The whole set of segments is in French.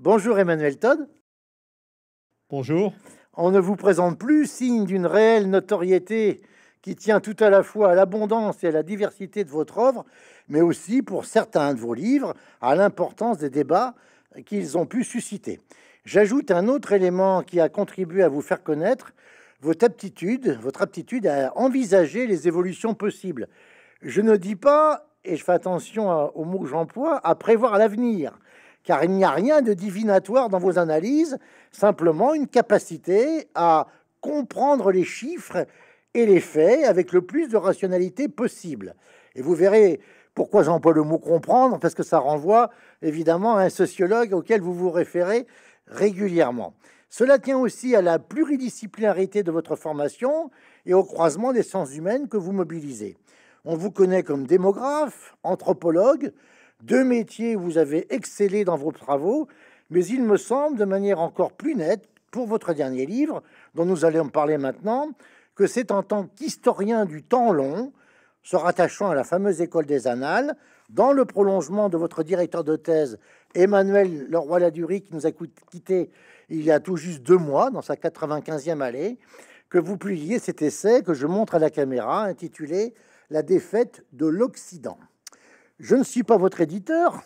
Bonjour Emmanuel Todd. Bonjour. On ne vous présente plus, signe d'une réelle notoriété qui tient tout à la fois à l'abondance et à la diversité de votre œuvre, mais aussi pour certains de vos livres, à l'importance des débats qu'ils ont pu susciter. J'ajoute un autre élément qui a contribué à vous faire connaître, votre aptitude, votre aptitude à envisager les évolutions possibles. Je ne dis pas, et je fais attention au mots que j'emploie, à prévoir l'avenir car il n'y a rien de divinatoire dans vos analyses, simplement une capacité à comprendre les chiffres et les faits avec le plus de rationalité possible. Et vous verrez pourquoi j'emploie le mot comprendre, parce que ça renvoie évidemment à un sociologue auquel vous vous référez régulièrement. Cela tient aussi à la pluridisciplinarité de votre formation et au croisement des sens humaines que vous mobilisez. On vous connaît comme démographe, anthropologue, deux métiers où vous avez excellé dans vos travaux, mais il me semble de manière encore plus nette pour votre dernier livre, dont nous allons parler maintenant, que c'est en tant qu'historien du temps long, se rattachant à la fameuse école des annales, dans le prolongement de votre directeur de thèse, Emmanuel Leroy-Ladurie, qui nous a quitté il y a tout juste deux mois, dans sa 95e allée, que vous publiez cet essai que je montre à la caméra, intitulé La défaite de l'Occident. Je ne suis pas votre éditeur,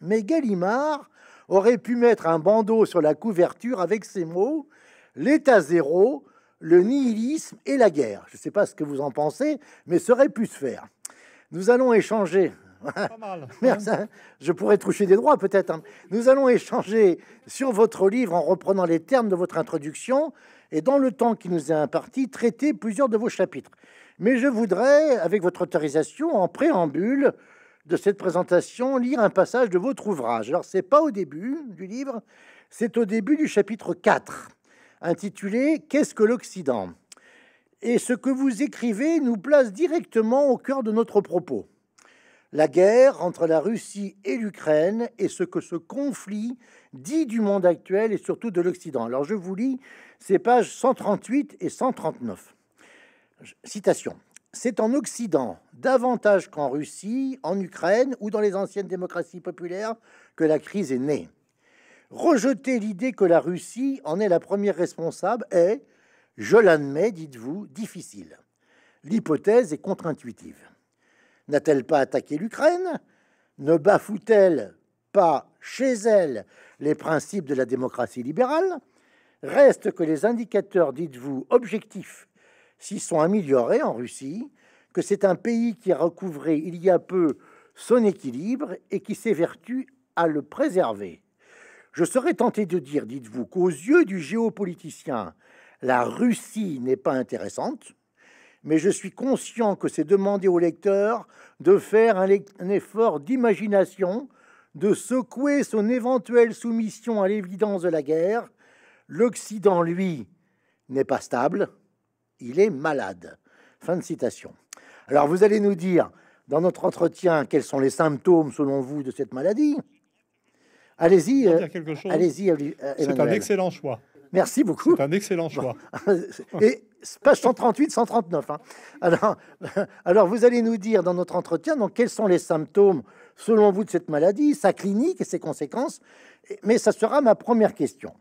mais Gallimard aurait pu mettre un bandeau sur la couverture avec ces mots L'état zéro, le nihilisme et la guerre. Je ne sais pas ce que vous en pensez, mais ça aurait pu se faire. Nous allons échanger. Hein. Hein. Je pourrais toucher des droits peut-être. Hein. Nous allons échanger sur votre livre en reprenant les termes de votre introduction et dans le temps qui nous est imparti, traiter plusieurs de vos chapitres. Mais je voudrais, avec votre autorisation, en préambule, de cette présentation lire un passage de votre ouvrage. Alors, c'est pas au début du livre, c'est au début du chapitre 4, intitulé Qu'est-ce que l'Occident Et ce que vous écrivez nous place directement au cœur de notre propos. La guerre entre la Russie et l'Ukraine et ce que ce conflit dit du monde actuel et surtout de l'Occident. Alors je vous lis ces pages 138 et 139. Citation c'est en Occident, davantage qu'en Russie, en Ukraine ou dans les anciennes démocraties populaires, que la crise est née. Rejeter l'idée que la Russie en est la première responsable est, je l'admets, dites-vous, difficile. L'hypothèse est contre-intuitive. N'a-t-elle pas attaqué l'Ukraine Ne bafoue-t-elle pas chez elle les principes de la démocratie libérale Reste que les indicateurs, dites-vous, objectifs s'y sont améliorés en Russie, que c'est un pays qui a recouvré il y a peu son équilibre et qui s'évertue à le préserver. Je serais tenté de dire, dites-vous, qu'aux yeux du géopoliticien, la Russie n'est pas intéressante, mais je suis conscient que c'est demander au lecteur de faire un effort d'imagination, de secouer son éventuelle soumission à l'évidence de la guerre. L'Occident, lui, n'est pas stable, il est malade. Fin de citation. Alors vous allez nous dire dans notre entretien quels sont les symptômes selon vous de cette maladie. Allez-y, euh, allez-y. Euh, C'est un excellent choix. Merci beaucoup. C'est un excellent choix. Et page 138, 139. Hein. Alors, alors, vous allez nous dire dans notre entretien donc, quels sont les symptômes, selon vous, de cette maladie, sa clinique et ses conséquences. Mais ça sera ma première question.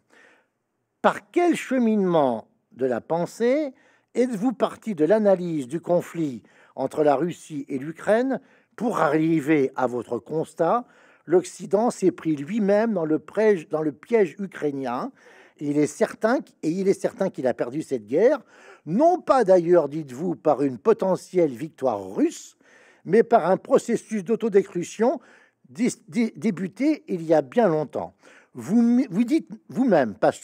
Par quel cheminement de la pensée Êtes-vous parti de l'analyse du conflit entre la Russie et l'Ukraine pour arriver à votre constat L'Occident s'est pris lui-même dans, dans le, piège ukrainien. Il est certain, et il est certain qu'il a perdu cette guerre, non pas d'ailleurs, dites-vous, par une potentielle victoire russe, mais par un processus d'autodécrution débuté il y a bien longtemps. Vous, vous dites vous-même, page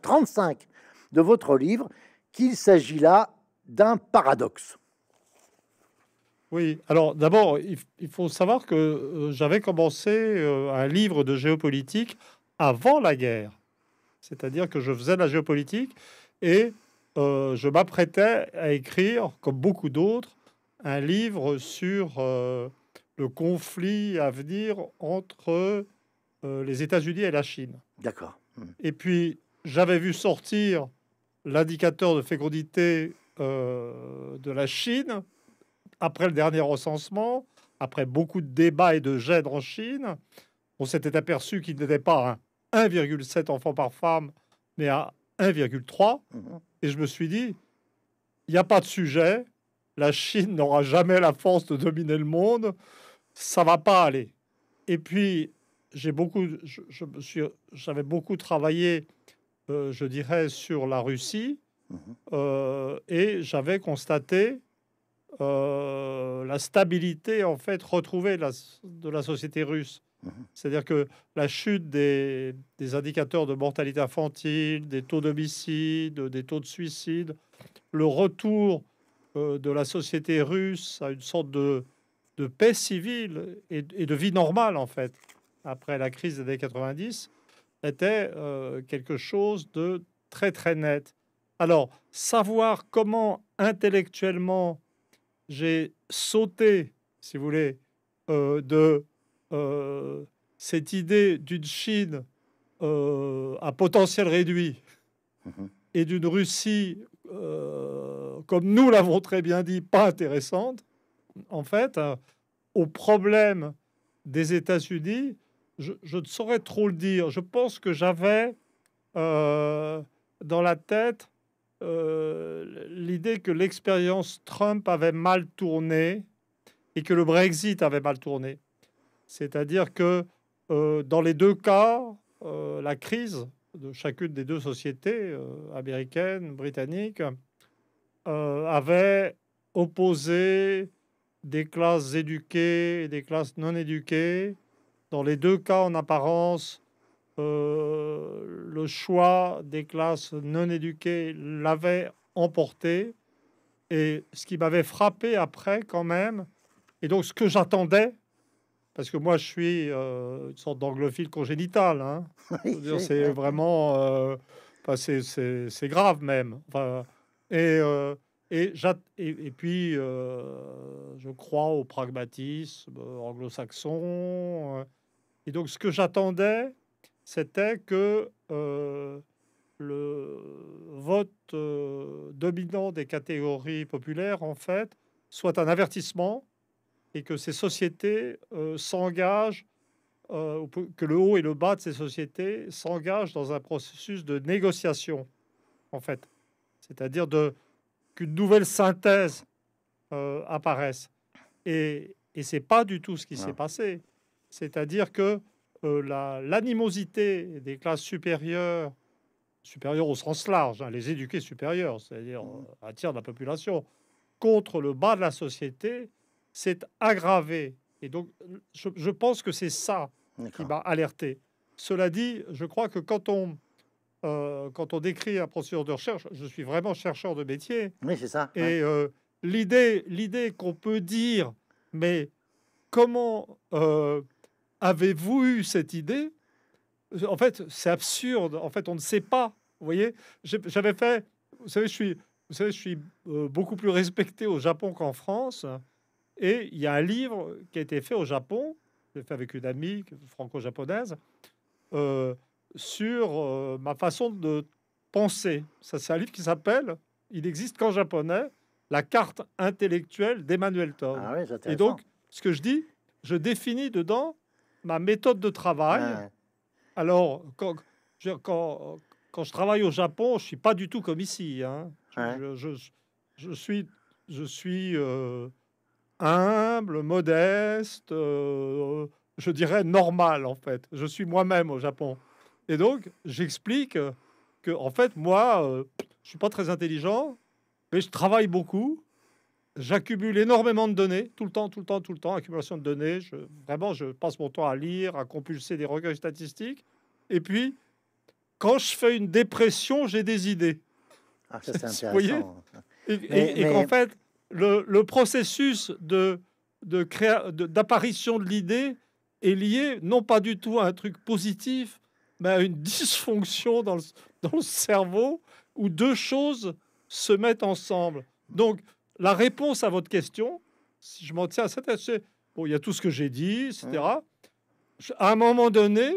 35 de votre livre, qu'il s'agit là d'un paradoxe. Oui, alors d'abord, il faut savoir que euh, j'avais commencé euh, un livre de géopolitique avant la guerre. C'est-à-dire que je faisais de la géopolitique et euh, je m'apprêtais à écrire, comme beaucoup d'autres, un livre sur le conflit à venir entre les États-Unis et la Chine. D'accord. Mmh. Et puis, j'avais vu sortir l'indicateur de fécondité euh, de la Chine, après le dernier recensement, après beaucoup de débats et de gènes en Chine, on s'était aperçu qu'il n'était pas à 1,7 enfants par femme, mais à 1,3. Mhm. Et je me suis dit, il n'y a pas de sujet, la Chine n'aura jamais la force de dominer le monde, ça va pas aller. Et puis, j'ai beaucoup, j'avais beaucoup travaillé euh, je dirais, sur la Russie. Mhm. Euh, et j'avais constaté euh, la stabilité en fait retrouvée de la, société russe. Mhm. C'est-à-dire que la chute des, indicateurs de mortalité infantile, des taux d'homicide, des taux de suicide, le retour de la société russe à une sorte de, paix civile et, et, de vie normale en fait après la crise des années 90, était euh, quelque chose de très très net. Alors, savoir comment intellectuellement j'ai sauté, si vous voulez, euh, de euh, cette idée d'une Chine à potentiel réduit mhm. et d'une Russie, comme nous l'avons très bien dit, pas intéressante, en fait, au problème des États-Unis je, ne saurais trop le dire. Je pense que j'avais euh, dans la tête euh, l'idée que l'expérience Trump avait mal tourné et que le Brexit avait mal tourné. C'est-à-dire que euh, dans les deux cas, la crise de chacune des deux sociétés, américaine, britannique, avait opposé des classes éduquées et des classes non éduquées, dans les deux cas, en apparence, euh, le choix des classes non éduquées l'avait emporté. Et ce qui m'avait frappé après, quand même, et donc ce que j'attendais, parce que moi je suis euh, une sorte d'anglophile congénital, hein. c'est vraiment, euh, c'est grave même. et, euh, et, et, puis, je crois au pragmatisme anglo-saxon. Et donc, ce que j'attendais, c'était que euh, le vote euh, dominant des catégories populaires, en fait, soit un avertissement et que ces sociétés euh, s'engagent, que le haut et le bas de ces sociétés s'engagent dans un processus de négociation, en fait. C'est-à-dire qu'une nouvelle synthèse apparaisse. Et, et ce n'est pas du tout ce qui s'est passé. C'est-à-dire que euh, l'animosité des classes supérieures, supérieures au sens large, hein, les éduqués supérieurs, c'est-à-dire à mmh. euh, un tiers de la population, contre le bas de la société, s'est aggravée. Et donc, je, pense que c'est ça qui m'a alerté. Cela dit, je crois que quand on, euh, quand on décrit un procédure de recherche, je suis vraiment chercheur de métier. Oui, c'est ça. Et l'idée, l'idée qu'on peut dire, mais comment Avez-vous eu cette idée En fait, c'est absurde. En fait, on ne sait pas. Vous voyez, j'avais fait. Vous savez, je suis, vous savez, je suis euh, beaucoup plus respecté au Japon qu'en France. Et il y a un livre qui a été fait au Japon, fait avec une amie franco-japonaise, euh, sur euh, ma façon de penser. Ça, c'est un livre qui s'appelle Il n'existe qu'en japonais, la carte intellectuelle d'Emmanuel Todd. Ah et donc, ce que je dis, je définis dedans ma méthode de travail. Alors, quand je, quand, je travaille au Japon, je suis pas du tout comme ici. Hein. Je, suis, je suis euh, humble, modeste, euh, je dirais normal en fait. Je suis moi-même au Japon. Et donc, j'explique que, en fait, moi, euh, je suis pas très intelligent, mais je travaille beaucoup. J'accumule énormément de données, tout le temps, tout le temps, tout le temps, accumulation de données. Je, vraiment, je passe mon temps à lire, à compulser des recueils statistiques. Et puis, quand je fais une dépression, j'ai des idées. Ah, c'est intéressant. et, qu'en fait, le, processus de, de d'apparition de, l'idée est lié non pas du tout à un truc positif, mais à une dysfonction dans le, dans le cerveau où deux choses se mettent ensemble. Donc, la réponse à votre question, si je m'en tiens à cet il y a tout ce que j'ai dit, etc. À un moment donné,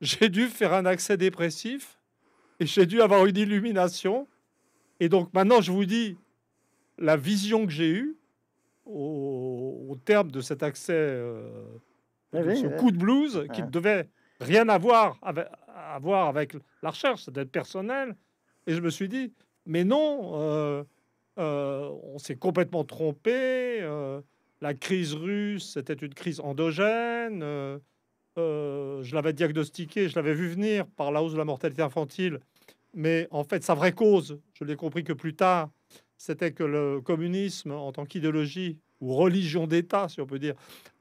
j'ai dû faire un accès dépressif et j'ai dû avoir une illumination. Et donc maintenant, je vous dis la vision que j'ai eue au, terme de cet accès, euh, ah ce coup de blues qui ne devait rien avoir avec, avoir avec la recherche, d'être personnel. Et je me suis dit, mais non. Euh, euh, on s'est complètement trompé. Euh, la crise russe, c'était une crise endogène. Euh, je l'avais diagnostiqué, je l'avais vu venir par la hausse de la mortalité infantile. Mais en fait, sa vraie cause, je l'ai compris que plus tard, c'était que le communisme, en tant qu'idéologie ou religion d'État, si on peut dire,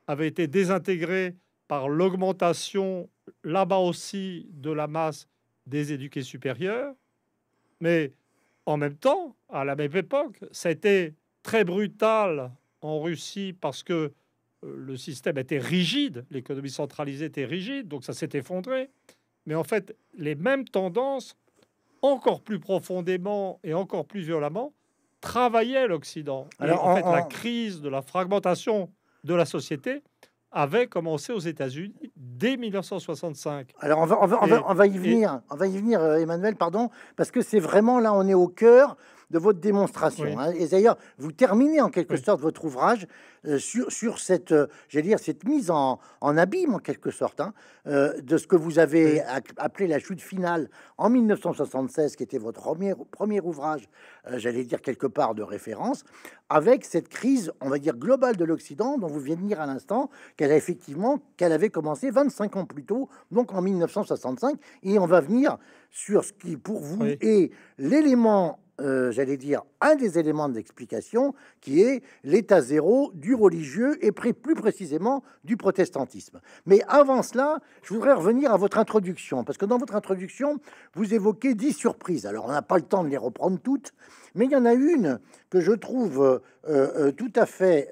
avait été désintégré par l'augmentation, là-bas aussi, de la masse des éduqués supérieurs. Mais en même temps, à la même époque, ça a très brutal en Russie parce que euh, le système était rigide, l'économie centralisée était rigide, donc ça s'est effondré. Mais en fait, les mêmes tendances, encore plus profondément et encore plus violemment, travaillaient l'Occident. Alors, la crise de la fragmentation de la société avait commencé aux États-Unis dès 1965. Alors on va, y venir, on va y venir, euh, Emmanuel, pardon, parce que c'est vraiment là, on est au cœur de votre démonstration. Hein. Et d'ailleurs, vous terminez en quelque sorte votre ouvrage euh, sur, sur cette, euh, dire, cette mise en, en, abîme en quelque sorte hein, euh, de ce que vous avez appelé la chute finale en 1976, qui était votre premier, premier ouvrage, j'allais dire quelque part de référence, avec cette crise, on va dire globale de l'Occident, dont vous venez de dire à l'instant qu'elle a effectivement qu'elle avait commencé 25 ans plus tôt, donc en 1965, et on va venir sur ce qui pour vous est l'élément euh, j'allais dire, un des éléments d'explication qui est l'état zéro du religieux et plus précisément du protestantisme. Mais avant cela, je voudrais revenir à votre introduction, parce que dans votre introduction, vous évoquez dix surprises. Alors, on n'a pas le temps de les reprendre toutes, mais il y en a une que je trouve euh, euh, tout à fait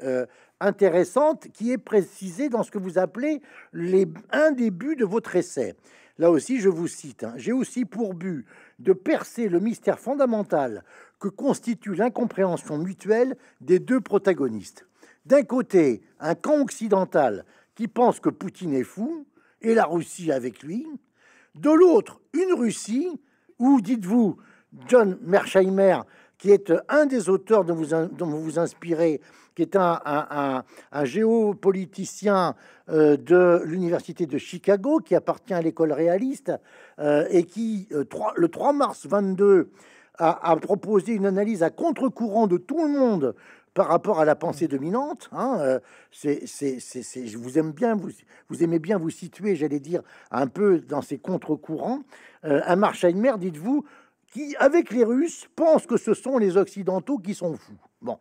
intéressante, qui est précisée dans ce que vous appelez les, un des buts de votre essai. Là aussi, je vous cite, hein. j'ai aussi pour but de percer le mystère fondamental que constitue l'incompréhension mutuelle des deux protagonistes. D'un côté, un camp occidental qui pense que Poutine est fou, et la Russie avec lui. De l'autre, une Russie où, dites-vous, John Mersheimer qui est euh, un des auteurs dont vous, vous inspirez, qui est un, géopoliticien euh, de l'Université de Chicago, qui appartient à l'école réaliste, euh, et qui, le 3 mars 22, a, proposé une analyse à contre-courant de tout le monde par rapport à la pensée dominante. Hein, je vous aime bien, vous, vous aimez bien vous situer, j'allais dire, un peu dans ces contre-courants. Euh, à mer, dites-vous, qui, avec les Russes, pensent que ce sont les Occidentaux qui sont fous. Bon.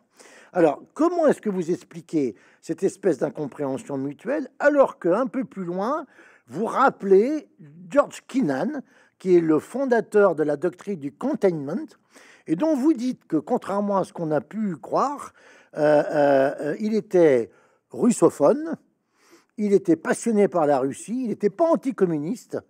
Alors, comment est-ce que vous expliquez cette espèce d'incompréhension mutuelle alors qu'un peu plus loin, vous rappelez George Kennan, qui est le fondateur de la doctrine du containment, et dont vous dites que, contrairement à ce qu'on a pu croire, euh, euh, il était russophone, il était passionné par la Russie, il n'était pas anticommuniste,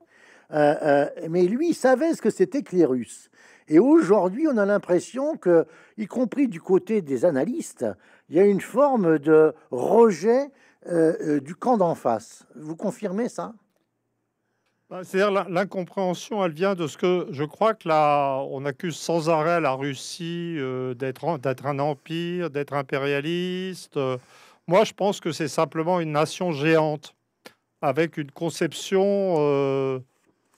euh, mais lui, il savait ce que c'était que les Russes. Et aujourd'hui, on a l'impression que, y compris du côté des analystes, il y a une forme de rejet euh, euh, du camp d'en face. Vous confirmez ça ben, c'est-à-dire l'incompréhension, elle vient de ce que je crois que là, on accuse sans arrêt la Russie euh, d'être, un empire, d'être impérialiste. Moi, je pense que c'est simplement une nation géante, avec une conception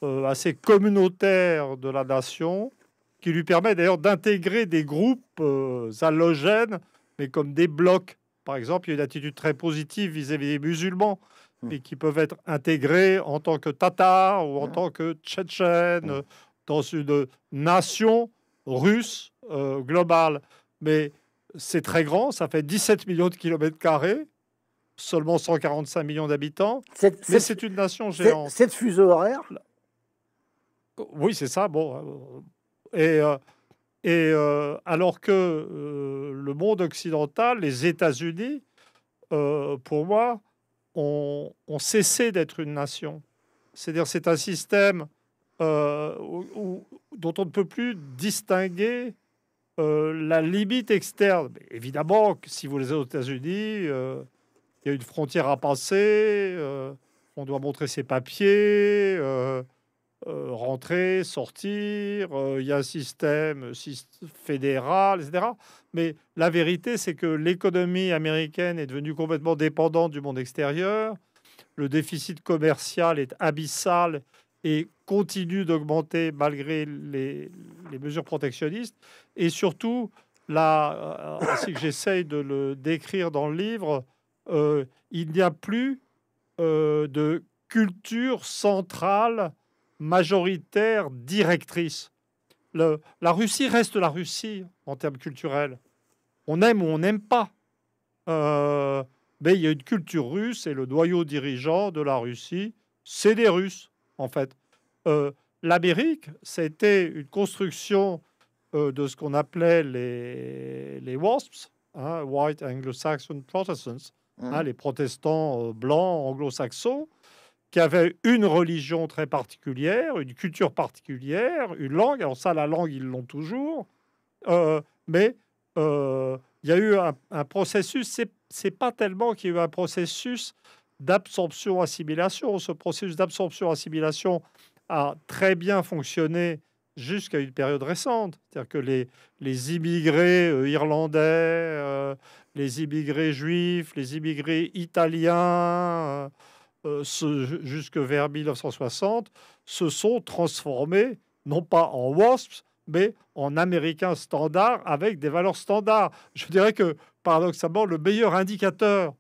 assez communautaire de la nation, qui lui permet d'ailleurs d'intégrer des groupes allogènes, euh, halogènes, mais comme des blocs. Par exemple, il y a une attitude très positive vis-à-vis des musulmans, hmm. mais qui peuvent être intégrés en tant que Tatars ou en hmm. tant que Tchétchènes hmm. dans une nation russe euh, globale. Mais c'est très grand, ça fait 17 millions de kilomètres carrés, seulement 145 millions d'habitants, mais c'est une nation géante. Cette fuseau horaire oui, c'est ça. Bon, euh, et, euh, euh, alors que euh, le monde occidental, les États-Unis, pour moi, ont, cessé d'être une nation. C'est-à-dire c'est un système dont on ne peut plus distinguer la limite externe. évidemment, que si vous les aux États-Unis, il y a une frontière à passer, on doit montrer ses papiers, euh, rentrer, sortir, euh, il y a un système euh, fédéral, etc. Mais la vérité, c'est que l'économie américaine est devenue complètement dépendante du monde extérieur. Le déficit commercial est abyssal et continue d'augmenter malgré les, mesures protectionnistes. Et surtout, là, ainsi que j'essaye de le décrire dans le livre, il n'y a plus de culture centrale majoritaire directrice. Le, la Russie reste la Russie en termes culturels. On aime ou on n'aime pas. Euh, mais il y a une culture russe et le noyau dirigeant de la Russie, c'est des Russes, en fait. Euh, L'Amérique, c'était une construction euh, de ce qu'on appelait les, les WASPs, hein, White Anglo-Saxon Protestants, hein, mmh. les protestants blancs anglo-saxons, qui avait une religion très particulière, une culture particulière, une langue. Alors ça, la langue, ils l'ont toujours. Euh, mais euh, il y a eu un, un processus, c'est pas tellement qu'il y a eu un processus d'absorption-assimilation. Ce processus d'absorption-assimilation a très bien fonctionné jusqu'à une période récente. C'est-à-dire que les, les immigrés euh, irlandais, les immigrés juifs, les immigrés italiens, euh, jusque vers 1960, se sont transformés, non pas en WASPs, mais en Américains standards avec des valeurs standards. Je dirais que, paradoxalement, le meilleur indicateur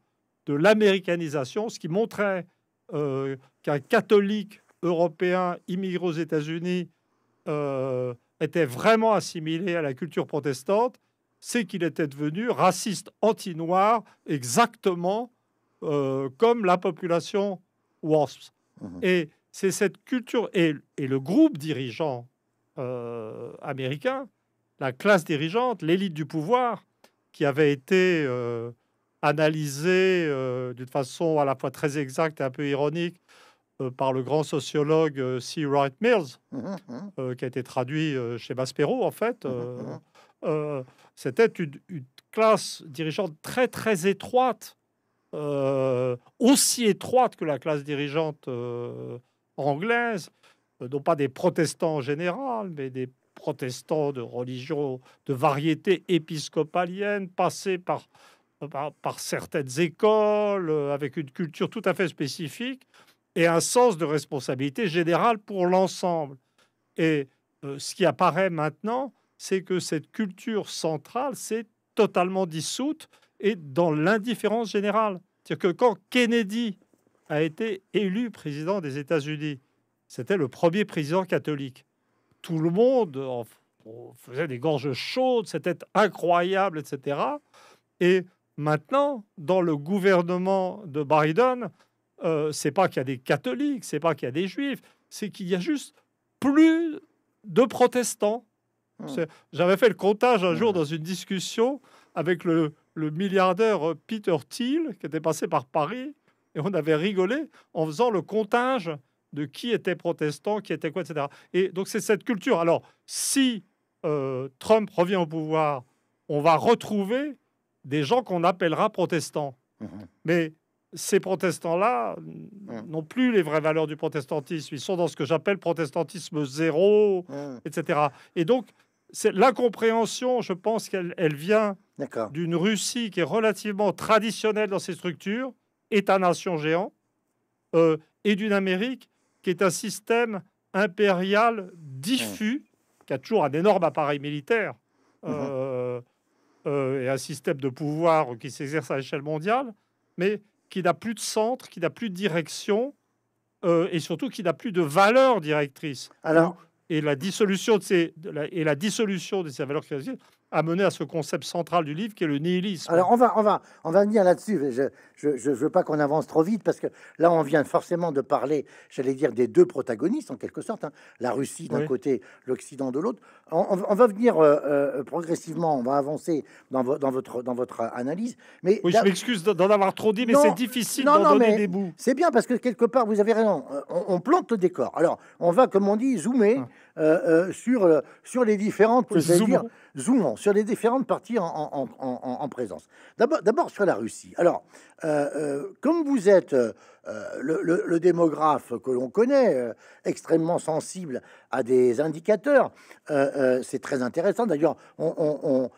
de l'américanisation, ce qui montrait euh, qu'un catholique européen immigré aux États-Unis euh, était vraiment assimilé à la culture protestante, c'est qu'il était devenu raciste anti-noir exactement euh, comme la population WASP. Mhm. Et c'est cette culture et, le groupe dirigeant euh, américain, la classe dirigeante, l'élite du pouvoir, qui avait été euh, analysée d'une façon à la fois très exacte et un peu ironique par le grand sociologue C. Wright Mills, mhm, mhm. qui a été traduit chez Maspero, en fait. C'était une classe dirigeante très très étroite euh, aussi étroite que la classe dirigeante euh, anglaise, euh, non pas des protestants en général, mais des protestants de religion, de variété épiscopalienne, passés par, par, certaines écoles, avec une culture tout à fait spécifique et un sens de responsabilité générale pour l'ensemble. Et ce qui apparaît maintenant, c'est que cette culture centrale s'est totalement dissoute et dans l'indifférence générale. C'est-à-dire que quand Kennedy a été élu président des États-Unis, c'était le premier président catholique. Tout le monde faisait des gorges chaudes, c'était incroyable, etc. Et maintenant, dans le gouvernement de Biden, euh, c'est pas qu'il y a des catholiques, c'est pas qu'il y a des juifs, c'est qu'il y a juste plus de protestants. Mmh. J'avais fait le comptage un jour mmh. dans une discussion avec le le milliardaire euh, Peter Thiel, qui était passé par Paris, et on avait rigolé en faisant le comptage de qui était protestant, qui était quoi, etc. Et donc c'est cette culture. Alors, si euh, Trump revient au pouvoir, on va retrouver des gens qu'on appellera protestants. Mhm. Mais ces protestants-là mhm. n'ont plus les vraies valeurs du protestantisme. Ils sont dans ce que j'appelle protestantisme zéro, mhm. etc. Et donc, c'est l'incompréhension, je pense qu'elle elle vient d'une Russie qui est relativement traditionnelle dans ses structures, État-nation géant, euh, et d'une Amérique qui est un système impérial diffus, mmh. qui a toujours un énorme appareil militaire mmh. euh, euh, et un système de pouvoir qui s'exerce à l'échelle mondiale, mais qui n'a plus de centre, qui n'a plus de direction, et surtout qui n'a plus de valeur directrice. Alors, et la dissolution de ces, de la, et la dissolution de ces valeurs créatives mener à ce concept central du livre qui est le nihilisme. Alors on va, on va, on va venir là-dessus. Je ne veux pas qu'on avance trop vite parce que là on vient forcément de parler, j'allais dire, des deux protagonistes en quelque sorte, hein. la Russie d'un côté, l'Occident de l'autre. On, va venir euh, euh, progressivement, on va avancer dans, dans, votre, dans votre analyse. Mais oui, je m'excuse d'en avoir trop dit, mais c'est difficile d'en donner des bouts. C'est bien parce que quelque part vous avez raison, euh, on, plante le décor. Alors on va, comme on dit, zoomer. Ah. Euh, euh, sur, euh, sur les différentes Dire, sur les différentes parties en, présence. D'abord sur la Russie. Alors, comme vous êtes le, démographe que l'on connaît, extrêmement sensible à des indicateurs, c'est très intéressant. D'ailleurs, on,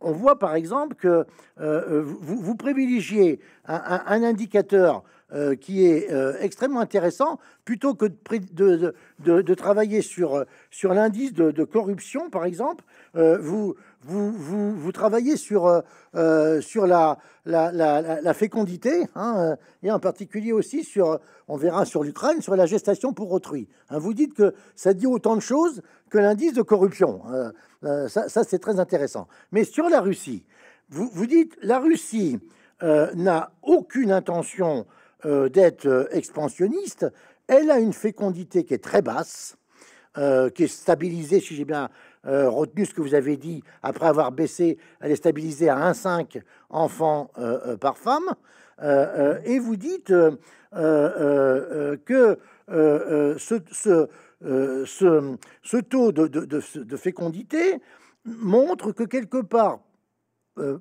voit par exemple que vous, privilégiez un indicateur euh, qui est euh, extrêmement intéressant, plutôt que de, travailler sur, euh, sur l'indice de, corruption, par exemple, vous, vous, vous, travaillez sur, sur la, la, fécondité, hein, et en particulier aussi sur, on verra sur l'Ukraine, sur la gestation pour autrui. Hein, vous dites que ça dit autant de choses que l'indice de corruption. ça, ça c'est très intéressant. Mais sur la Russie, vous, vous dites, la Russie n'a aucune intention euh, d'être euh, expansionniste, elle a une fécondité qui est très basse, euh, qui est stabilisée, si j'ai bien retenu ce que vous avez dit, après avoir baissé, elle est stabilisée à 1,5 enfants par femme. et vous dites que ce, taux de, fécondité montre que quelque part,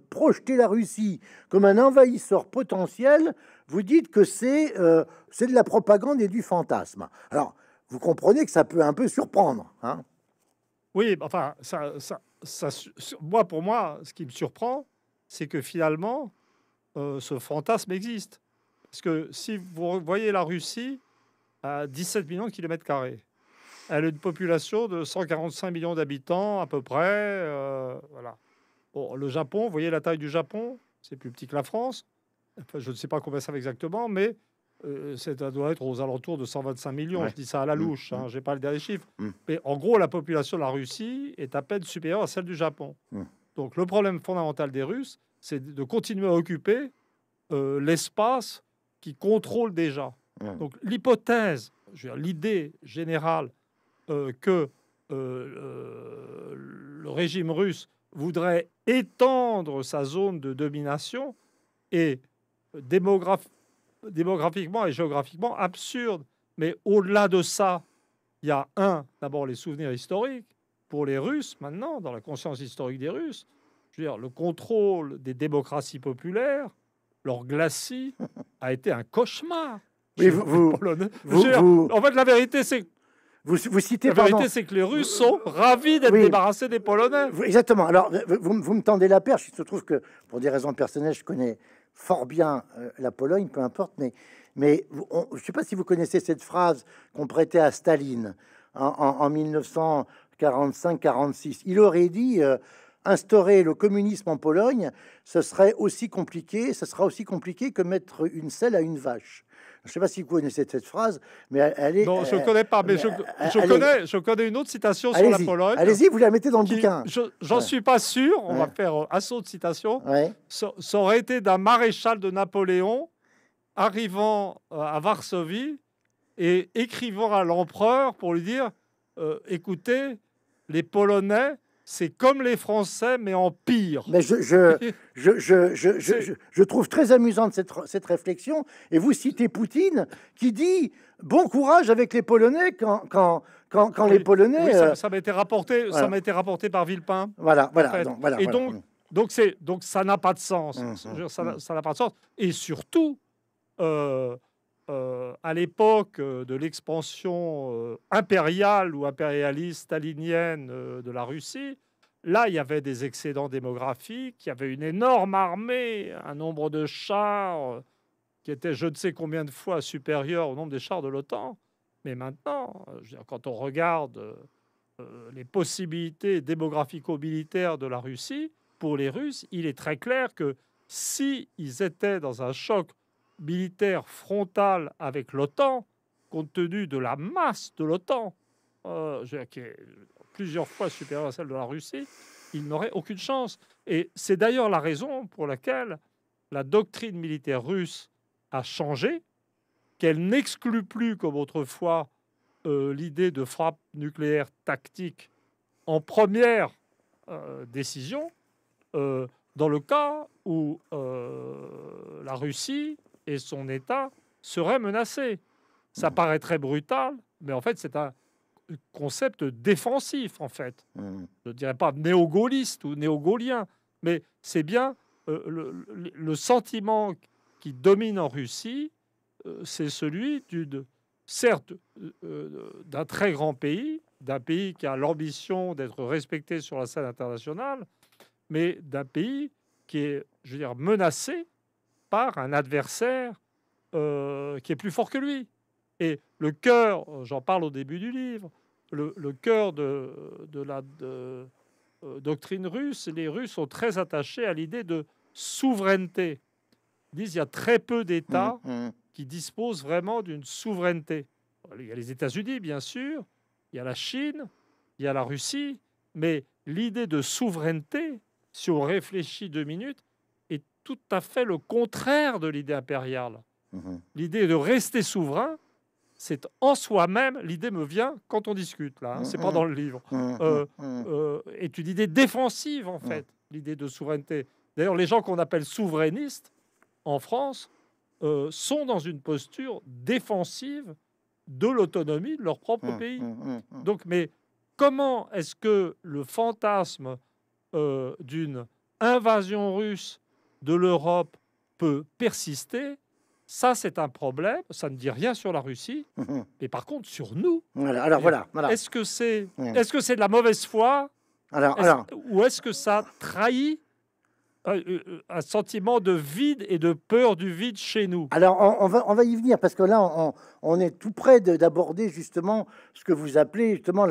projeter la Russie comme un envahisseur potentiel vous dites que c'est euh, c'est de la propagande et du fantasme. Alors, vous comprenez que ça peut un peu surprendre. Hein oui, enfin, ça, ça, ça, moi, pour moi, ce qui me surprend, c'est que finalement, euh, ce fantasme existe. Parce que si vous voyez la Russie à 17 millions de kilomètres carrés, elle a une population de 145 millions d'habitants à peu près. Euh, voilà. Bon, le Japon, vous voyez la taille du Japon, c'est plus petit que la France je ne sais pas combien ça va exactement, mais euh, c'est ça doit être aux alentours de 125 millions. Je dis ça à la mm. louche, hein, mm. je n'ai pas le dernier chiffre. Mm. Mais en gros, la population de la Russie est à peine supérieure à celle du Japon. Donc le problème fondamental des Russes, c'est de continuer à occuper euh, l'espace qu'ils contrôlent déjà. Donc l'hypothèse, l'idée générale euh, que le régime russe voudrait étendre sa zone de domination et démographiquement et géographiquement absurde. Mais au-delà de ça, il y a un, d'abord les souvenirs historiques pour les Russes maintenant, dans la conscience historique des Russes. Je veux dire, le contrôle des démocraties populaires, leur glacis, a été un cauchemar. Oui, vous, vous, En fait, la vérité, c'est vous, vous, citez. La vérité, c'est que les Russes sont ravis d'être débarrassés des Polonais. Exactement. Alors, vous, vous, me tendez la perche. Il se trouve que, pour des raisons personnelles, je connais fort bien euh, la Pologne, peu importe, mais, je ne sais pas si vous connaissez cette phrase qu'on prêtait à Staline en 1945-46. Il aurait dit euh, instaurer le communisme en Pologne, ce serait aussi compliqué, ce sera aussi compliqué que mettre une selle à une vache. Je ne sais pas si vous connaissez cette phrase, mais elle est. Non, je ne connais pas, mais, je, connais, je connais une autre citation sur la Pologne. Allez-y, vous la mettez dans le bouquin. J'en suis pas sûr, on va faire euh, assaut de citation. Ouais. Ça, aurait été d'un maréchal de Napoléon arrivant euh, à Varsovie et écrivant à l'empereur pour lui dire euh, écoutez, les Polonais c'est comme les Français, mais en pire. Mais je, je, je, je trouve très amusante cette, cette, réflexion. Et vous citez Poutine qui dit Bon courage avec les Polonais quand, quand, quand, quand les Polonais. Euh, ça, m'a été, été, rapporté par Villepin. Voilà, voilà. donc, voilà et donc, c'est donc ça n'a pas de sens. Mm, mm, mm. ça n'a pas de sens. Et surtout, euh, euh, à l'époque euh, de l'expansion euh, impériale ou impérialiste stalinienne de la Russie, là, il y avait des excédents démographiques, il y avait une énorme armée, un nombre de chars qui était je ne sais combien de fois supérieur au nombre des chars de l'OTAN. Mais maintenant, quand on regarde les possibilités démographico-militaires de la Russie, pour les Russes, il est très clair que s'ils étaient dans un choc militaire frontal avec l'OTAN, compte tenu de la masse de l'OTAN, euh, qui est plusieurs fois supérieure à celle de la Russie, il n'aurait aucune chance. Et c'est d'ailleurs la raison pour laquelle la doctrine militaire russe a changé, qu'elle n'exclut plus comme autrefois euh, l'idée de frappe nucléaire tactique en première euh, décision, dans le cas où la Russie et son État serait menacé. Ça mm. paraîtrait brutal, mais en fait, c'est un concept défensif, en fait. Mm. Je ne dirais pas néo-gaulliste ou néo-gaulien, mais c'est bien euh, le, sentiment qui domine en Russie, euh, c'est celui d'une, certes, euh, d'un très grand pays, d'un pays qui a l'ambition d'être respecté sur la scène internationale, mais d'un pays qui est, je veux dire, menacé un adversaire euh, qui est plus fort que lui. Et le cœur, euh, j'en parle au début du livre, le, le cœur de, la euh, doctrine russe, les Russes sont très attachés à l'idée de souveraineté. Ils disent qu'il y a très peu d'États mm, mm. qui disposent vraiment d'une souveraineté. Il y a les États-Unis, bien sûr, il y a la Chine, il y a la Russie, mais l'idée de souveraineté, si on réfléchit deux minutes, tout à fait le contraire de l'idée impériale. Mhm. L'idée de rester souverain, c'est en soi-même, l'idée me vient quand on discute, là, hein. mhm. c'est pas dans le livre, mhm. Euh, euh, est une idée défensive, en fait, l'idée de souveraineté. D'ailleurs, les gens qu'on appelle souverainistes en France euh, sont dans une posture défensive de l'autonomie de leur propre pays. Donc, mais comment est-ce que le fantasme d'une invasion russe de l'Europe peut persister, ça, c'est un problème. Ça ne dit rien sur la Russie, mhm. mais par contre, sur nous. Voilà, alors voilà. Est-ce que c'est est -ce c'est de la mauvaise foi alors, Ou est-ce que ça trahit euh, euh, un, sentiment de vide et de peur du vide chez nous. Alors, on, va, on va, y venir, parce que là, on, est tout près d'aborder justement ce que vous appelez justement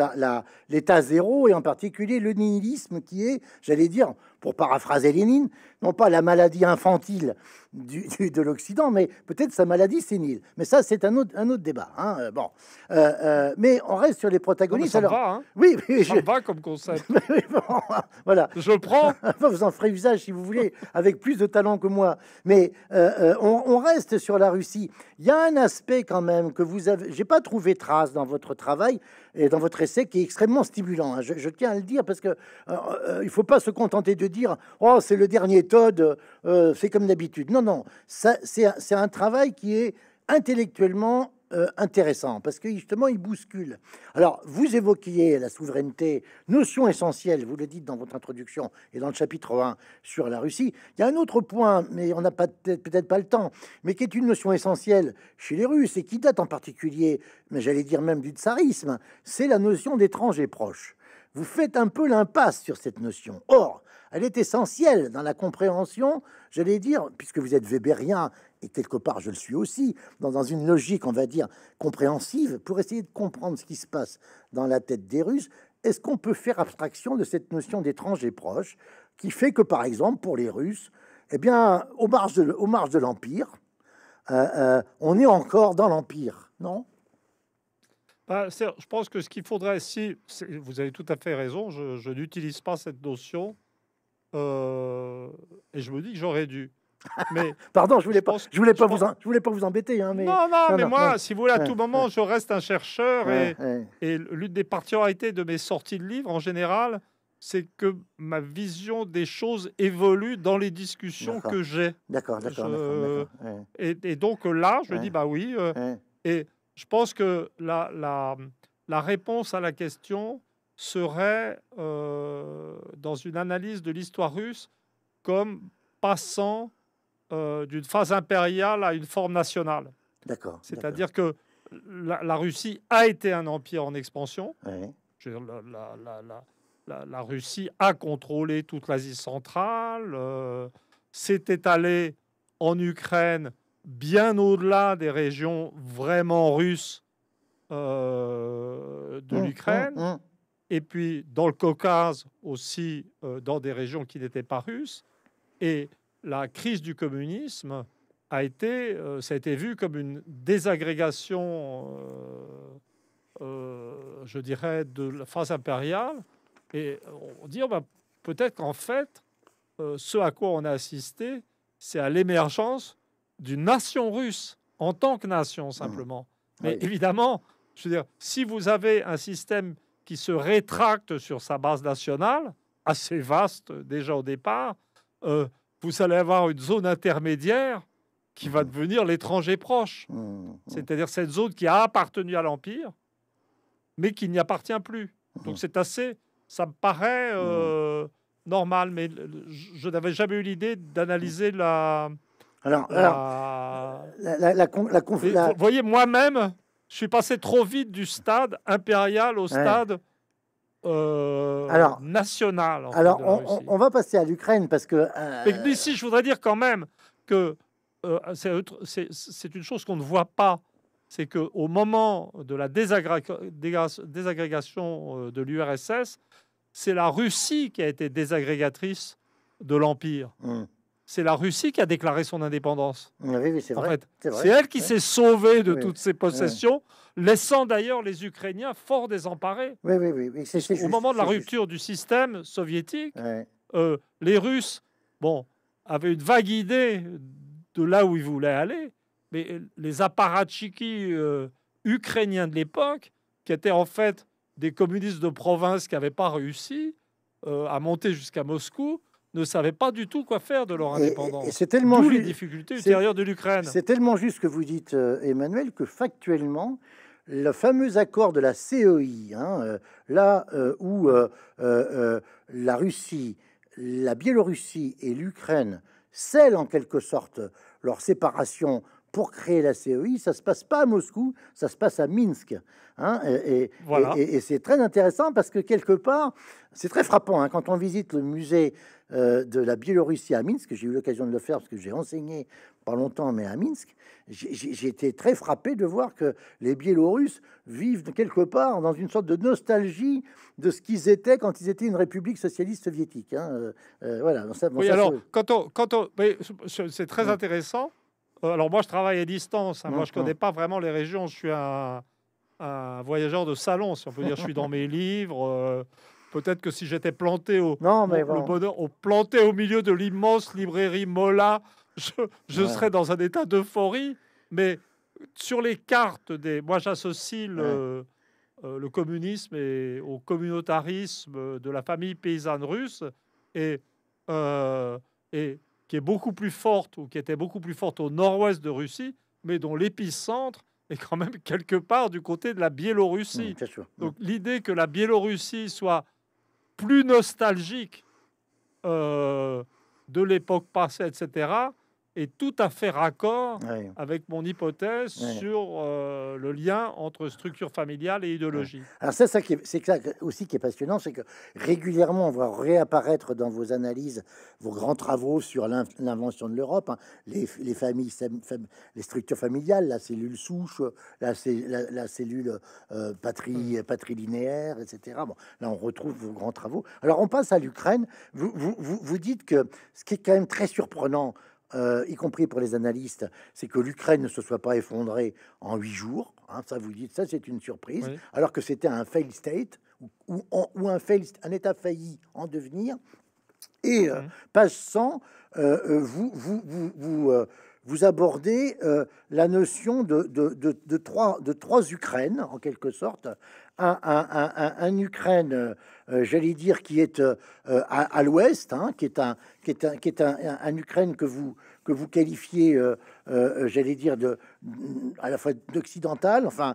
l'État la, zéro, et en particulier le nihilisme qui est, j'allais dire, pour paraphraser Lénine, non pas la maladie infantile de l'Occident, mais peut-être sa maladie sénile. Mais ça, c'est un autre, un autre débat. Hein, euh, bon. Euh, euh, mais on reste sur les protagonistes. alors... Hein. oui, ça comme concept. voilà. Je prends. vous en ferez usage si vous voulez, avec plus de talent que moi. Mais on, on, reste sur la Russie. Il y a un aspect quand même que vous avez. J'ai pas trouvé trace dans votre travail, et dans votre essai qui est extrêmement stimulant. Hein. Je, tiens à le dire parce que il euh, euh, il faut pas se contenter de dire oh c'est le dernier Todd, euh, c'est comme d'habitude. Non non, c'est un travail qui est intellectuellement euh, intéressant parce que justement il bouscule. Alors vous évoquiez la souveraineté, notion essentielle, vous le dites dans votre introduction et dans le chapitre 1 sur la Russie. Il y a un autre point, mais on n'a peut-être pas le temps, mais qui est une notion essentielle chez les Russes et qui date en particulier, mais j'allais dire même du tsarisme, c'est la notion d'étranger proche. Vous faites un peu l'impasse sur cette notion. Or, elle est essentielle dans la compréhension, j'allais dire, puisque vous êtes Weberien, et quelque part je le suis aussi, dans, une logique, on va dire, compréhensive, pour essayer de comprendre ce qui se passe dans la tête des Russes, est-ce qu'on peut faire abstraction de cette notion d'étranger proche, qui fait que, par exemple, pour les Russes, eh bien, au marge de, l'Empire, euh, euh, on est encore dans l'Empire, non bah, je pense que ce qu'il faudrait, si vous avez tout à fait raison, je n'utilise pas cette notion euh, et je me dis que j'aurais dû. Mais Pardon, je voulais pas, je voulais pas vous, je voulais pas vous embêter, hein, mais non, non, mais moi, si vous voulez, à tout moment, je reste un chercheur et, l'une des particularités de mes sorties de livres en général, c'est que ma vision des choses évolue dans les discussions que j'ai. D'accord, d'accord. Et, donc euh, là, je dis bah oui, euh, et je pense que la, la, la réponse à la question, serait, euh, dans une analyse de l'histoire russe, comme passant euh, d'une phase impériale à une forme nationale. D'accord. C'est-à-dire que la, Russie a été un empire en expansion. la, Russie a contrôlé toute l'Asie centrale, euh, s'est étalée en Ukraine bien au-delà des régions vraiment russes de hum, l'Ukraine. Hum, hum et puis dans le Caucase aussi, euh, dans des régions qui n'étaient pas russes. Et la crise du communisme a été, euh, ça a été vu comme une désagrégation, euh, je dirais, de la phase impériale. Et on dit, oh, bah, peut-être qu'en fait, ce à quoi on a assisté, c'est à l'émergence d'une nation russe en tant que nation simplement. Mmh. Mais évidemment, je veux dire, si vous avez un système qui se rétracte sur sa base nationale, assez vaste déjà au départ, euh, vous allez avoir une zone intermédiaire qui va devenir l'étranger proche. Mmh, mmh. C'est-à-dire cette zone qui a appartenu à l'Empire, mais qui n'y appartient plus. Mmh. Donc c'est assez, ça me paraît euh, normal, mais je n'avais jamais eu l'idée d'analyser la... Alors, la... alors Vous voyez, moi-même, je suis passé trop vite du stade impérial au stade euh, national. alors, on, va passer à l'Ukraine parce que. Euh... Mais d'ici, je voudrais dire quand même que euh, c'est une chose qu'on ne voit pas. C'est qu'au moment de la désagrégation euh, de l'URSS, c'est la Russie qui a été désagrégatrice de l'Empire. Hum c'est la Russie qui a déclaré son indépendance. c'est elle qui s'est sauvée de toutes ses possessions, laissant d'ailleurs les Ukrainiens fort désemparés. Oui, oui, oui. Au moment de la rupture du système soviétique, euh, les Russes, bon, avaient une vague idée de là où ils voulaient aller, mais les apparatchiki euh, ukrainiens de l'époque, qui étaient en fait des communistes de province qui n'avaient pas réussi euh, à monter jusqu'à Moscou, ne savaient pas du tout quoi faire de leur indépendance. Et, c'est tellement les difficultés ultérieures de l'Ukraine. C'est tellement juste ce que vous dites, euh, Emmanuel, que factuellement, le fameux accord de la CEI, e hein, euh, là euh, où la Russie, la Biélorussie et l'Ukraine scellent en quelque sorte leur séparation pour créer la CEI. Ça se passe pas à Moscou, ça se passe à Minsk. Hein, et, et, et, c'est très intéressant parce que quelque part, c'est très frappant hein, quand on visite le musée euh, de la Biélorussie à Minsk. J'ai eu l'occasion de le faire parce que j'ai enseigné pas longtemps, mais à Minsk. J'ai été très frappé de voir que les Biélorusses vivent quelque part dans une sorte de nostalgie de ce qu'ils étaient quand ils étaient une république socialiste soviétique. Hein, euh, euh, voilà. oui, alors, quand on, quand on, c'est très intéressant euh, alors moi, je travaille à distance. Hein. Moi, je connais pas vraiment les régions. Je suis un, voyageur de salon, si on peut dire. Je suis dans mes livres. Euh, peut-être que si j'étais planté au, planté au milieu de l'immense librairie Mola, je, serais dans un état d'euphorie. Mais sur les cartes des... Moi, j'associe le, euh, communisme et au communautarisme de la famille paysanne russe. Et, et qui est beaucoup plus forte ou qui était beaucoup plus forte au nord-ouest de Russie, mais dont l'épicentre est quand même quelque part du côté de la Biélorussie. Mm, mm. Donc l'idée que la Biélorussie soit plus nostalgique euh, de l'époque passée, etc., est tout à fait raccord avec mon hypothèse sur euh, le lien entre structure familiale et idéologie. Alors Alors ça, c'est ça aussi qui est passionnant, c'est que régulièrement on voit réapparaître dans vos analyses, vos grands travaux sur l'invention de l'Europe, hein. les, familles, les structures familiales, la cellule souche, la, cellule euh, patrie, mm. patrilinéaire, etc. Bon, là on retrouve vos grands travaux. Alors on passe à l'Ukraine. vous, vous, vous dites que ce qui est quand même très surprenant, euh, y compris pour les analystes, c'est que l'Ukraine ne se soit pas effondrée en huit jours. Hein, ça, vous dites, ça, c'est une surprise. Alors que c'était un fail state ou, un, fail, un État failli en devenir. Et euh, mhm. passe sans euh, vous, vous, vous, vous, abordez la notion de, de, de, de, trois, de trois Ukraines, en quelque sorte, un, Ukraine, euh, euh, j'allais dire, qui est euh, à, l'ouest, hein, qui est, un, qui est, un, qui est un, Ukraine que vous, que vous qualifiez, j'allais dire, de, à la fois d'occidental, enfin,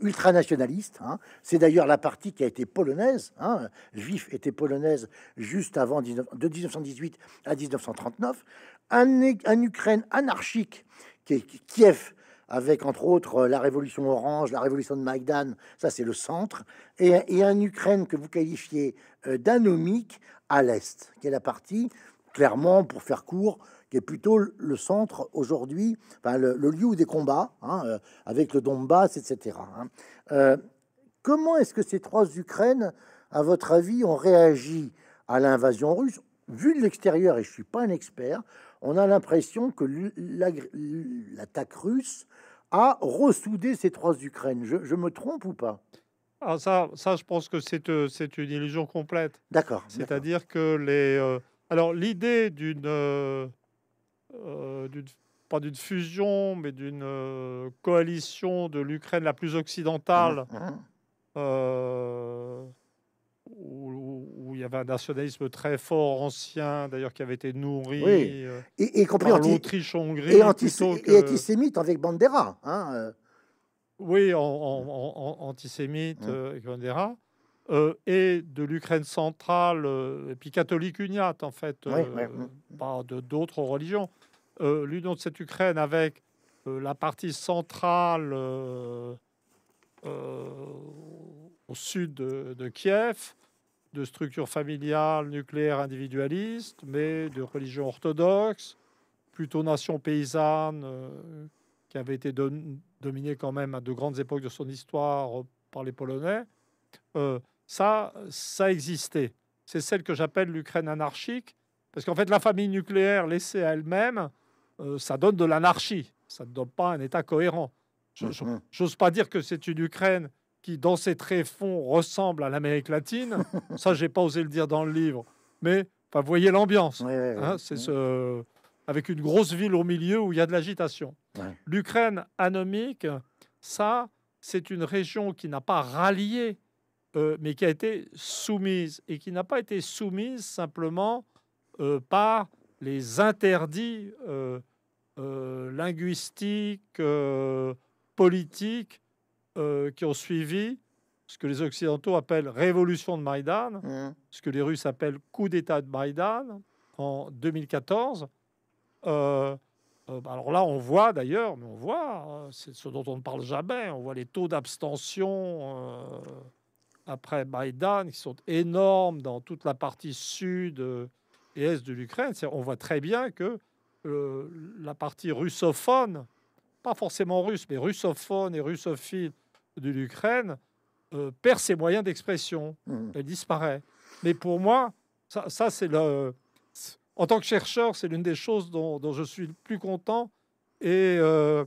ultranationaliste. Hein. C'est d'ailleurs la partie qui a été polonaise. Hein. Juif était polonaise juste avant 19, de 1918 à 1939. Un, Ukraine anarchique, qui est Kiev avec entre autres euh, la révolution orange, la révolution de Maïdan, ça c'est le centre, et, un Ukraine que vous qualifiez euh, d'anomique à l'est, qui est la partie, clairement, pour faire court, qui est plutôt le centre aujourd'hui, le, lieu des combats, hein, euh, avec le Donbass, etc. Hein. comment est-ce que ces trois Ukraines, à votre avis, ont réagi à l'invasion russe Vu de l'extérieur, et je ne suis pas un expert, on a l'impression que l'attaque russe a ressoudé ces trois Ukraines. Je, me trompe ou pas ah, ça, ça, je pense que c'est euh, une illusion complète. D'accord. C'est-à-dire que les. Euh, alors, l'idée euh, d'une. pas d'une fusion, mais d'une coalition de l'Ukraine la plus occidentale. Mmh, mmh où, il y avait un nationalisme très fort, ancien, d'ailleurs, qui avait été nourri oui. Euh, et, et compris par l'Autriche-Hongrie. Et, antisémite avec Bandera. Hein, euh. Oui, en, antisémite mmh. euh, avec Bandera. et de l'Ukraine centrale, et puis catholique uniate, en fait, mmh. par Pas de d'autres religions. L'union de cette Ukraine avec la partie centrale au sud de Kiev, de structure familiale, nucléaire, individualiste, mais de religion orthodoxe, plutôt nation paysanne, euh, qui avait été dominée quand même à de grandes époques de son histoire par les Polonais. Euh, ça, ça existait. C'est celle que j'appelle l'Ukraine anarchique, parce qu'en fait, la famille nucléaire laissée à elle-même, euh, ça donne de l'anarchie, ça ne donne pas un État cohérent. Mm, mm. J'ose pas dire que c'est une Ukraine qui, dans ses traits fonds, ressemble à l'Amérique latine. Ça, j'ai pas osé le dire dans le livre, mais vous voyez l'ambiance. Hein, c'est ce... avec une grosse ville au milieu où il y a de l'agitation. L'Ukraine anomique, ça, c'est une région qui n'a pas rallié, euh, mais qui a été soumise et qui n'a pas été soumise simplement euh, par les interdits euh, linguistiques, politiques euh, qui ont suivi ce que les Occidentaux appellent révolution de Maïdan, mmh. ce que les Russes appellent coup d'État de Maïdan en 2014. Euh, euh, bah, alors là, on voit d'ailleurs, mais on voit, hein, c'est ce dont on ne parle jamais, on voit les taux d'abstention après Maïdan qui sont énormes dans toute la partie sud et est de l'Ukraine. On voit très bien que la partie russophone pas forcément russe, mais russophone et russophile de l'Ukraine, euh, perd ses moyens d'expression. Hmm. Elle disparaît. Mais pour moi, ça, c'est le. En tant que chercheur, c'est l'une des choses dont, je suis le plus content. Et euh,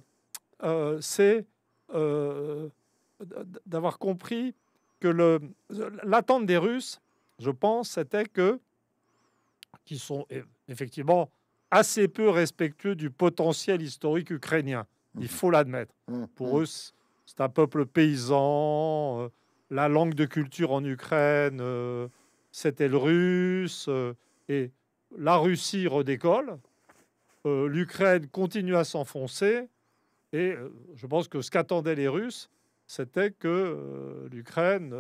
euh, c'est d'avoir compris que l'attente des Russes, je pense, c'était que, qui sont effectivement assez peu respectueux du potentiel historique ukrainien. Il mhm. faut l'admettre. Mhm. Pour mhm. eux, c'est un peuple paysan. Euh, la langue de culture en Ukraine, euh, c'était le russe. Euh, et la Russie redécolle. L'Ukraine continue à s'enfoncer. Et je pense que ce qu'attendaient les Russes, c'était que l'Ukraine.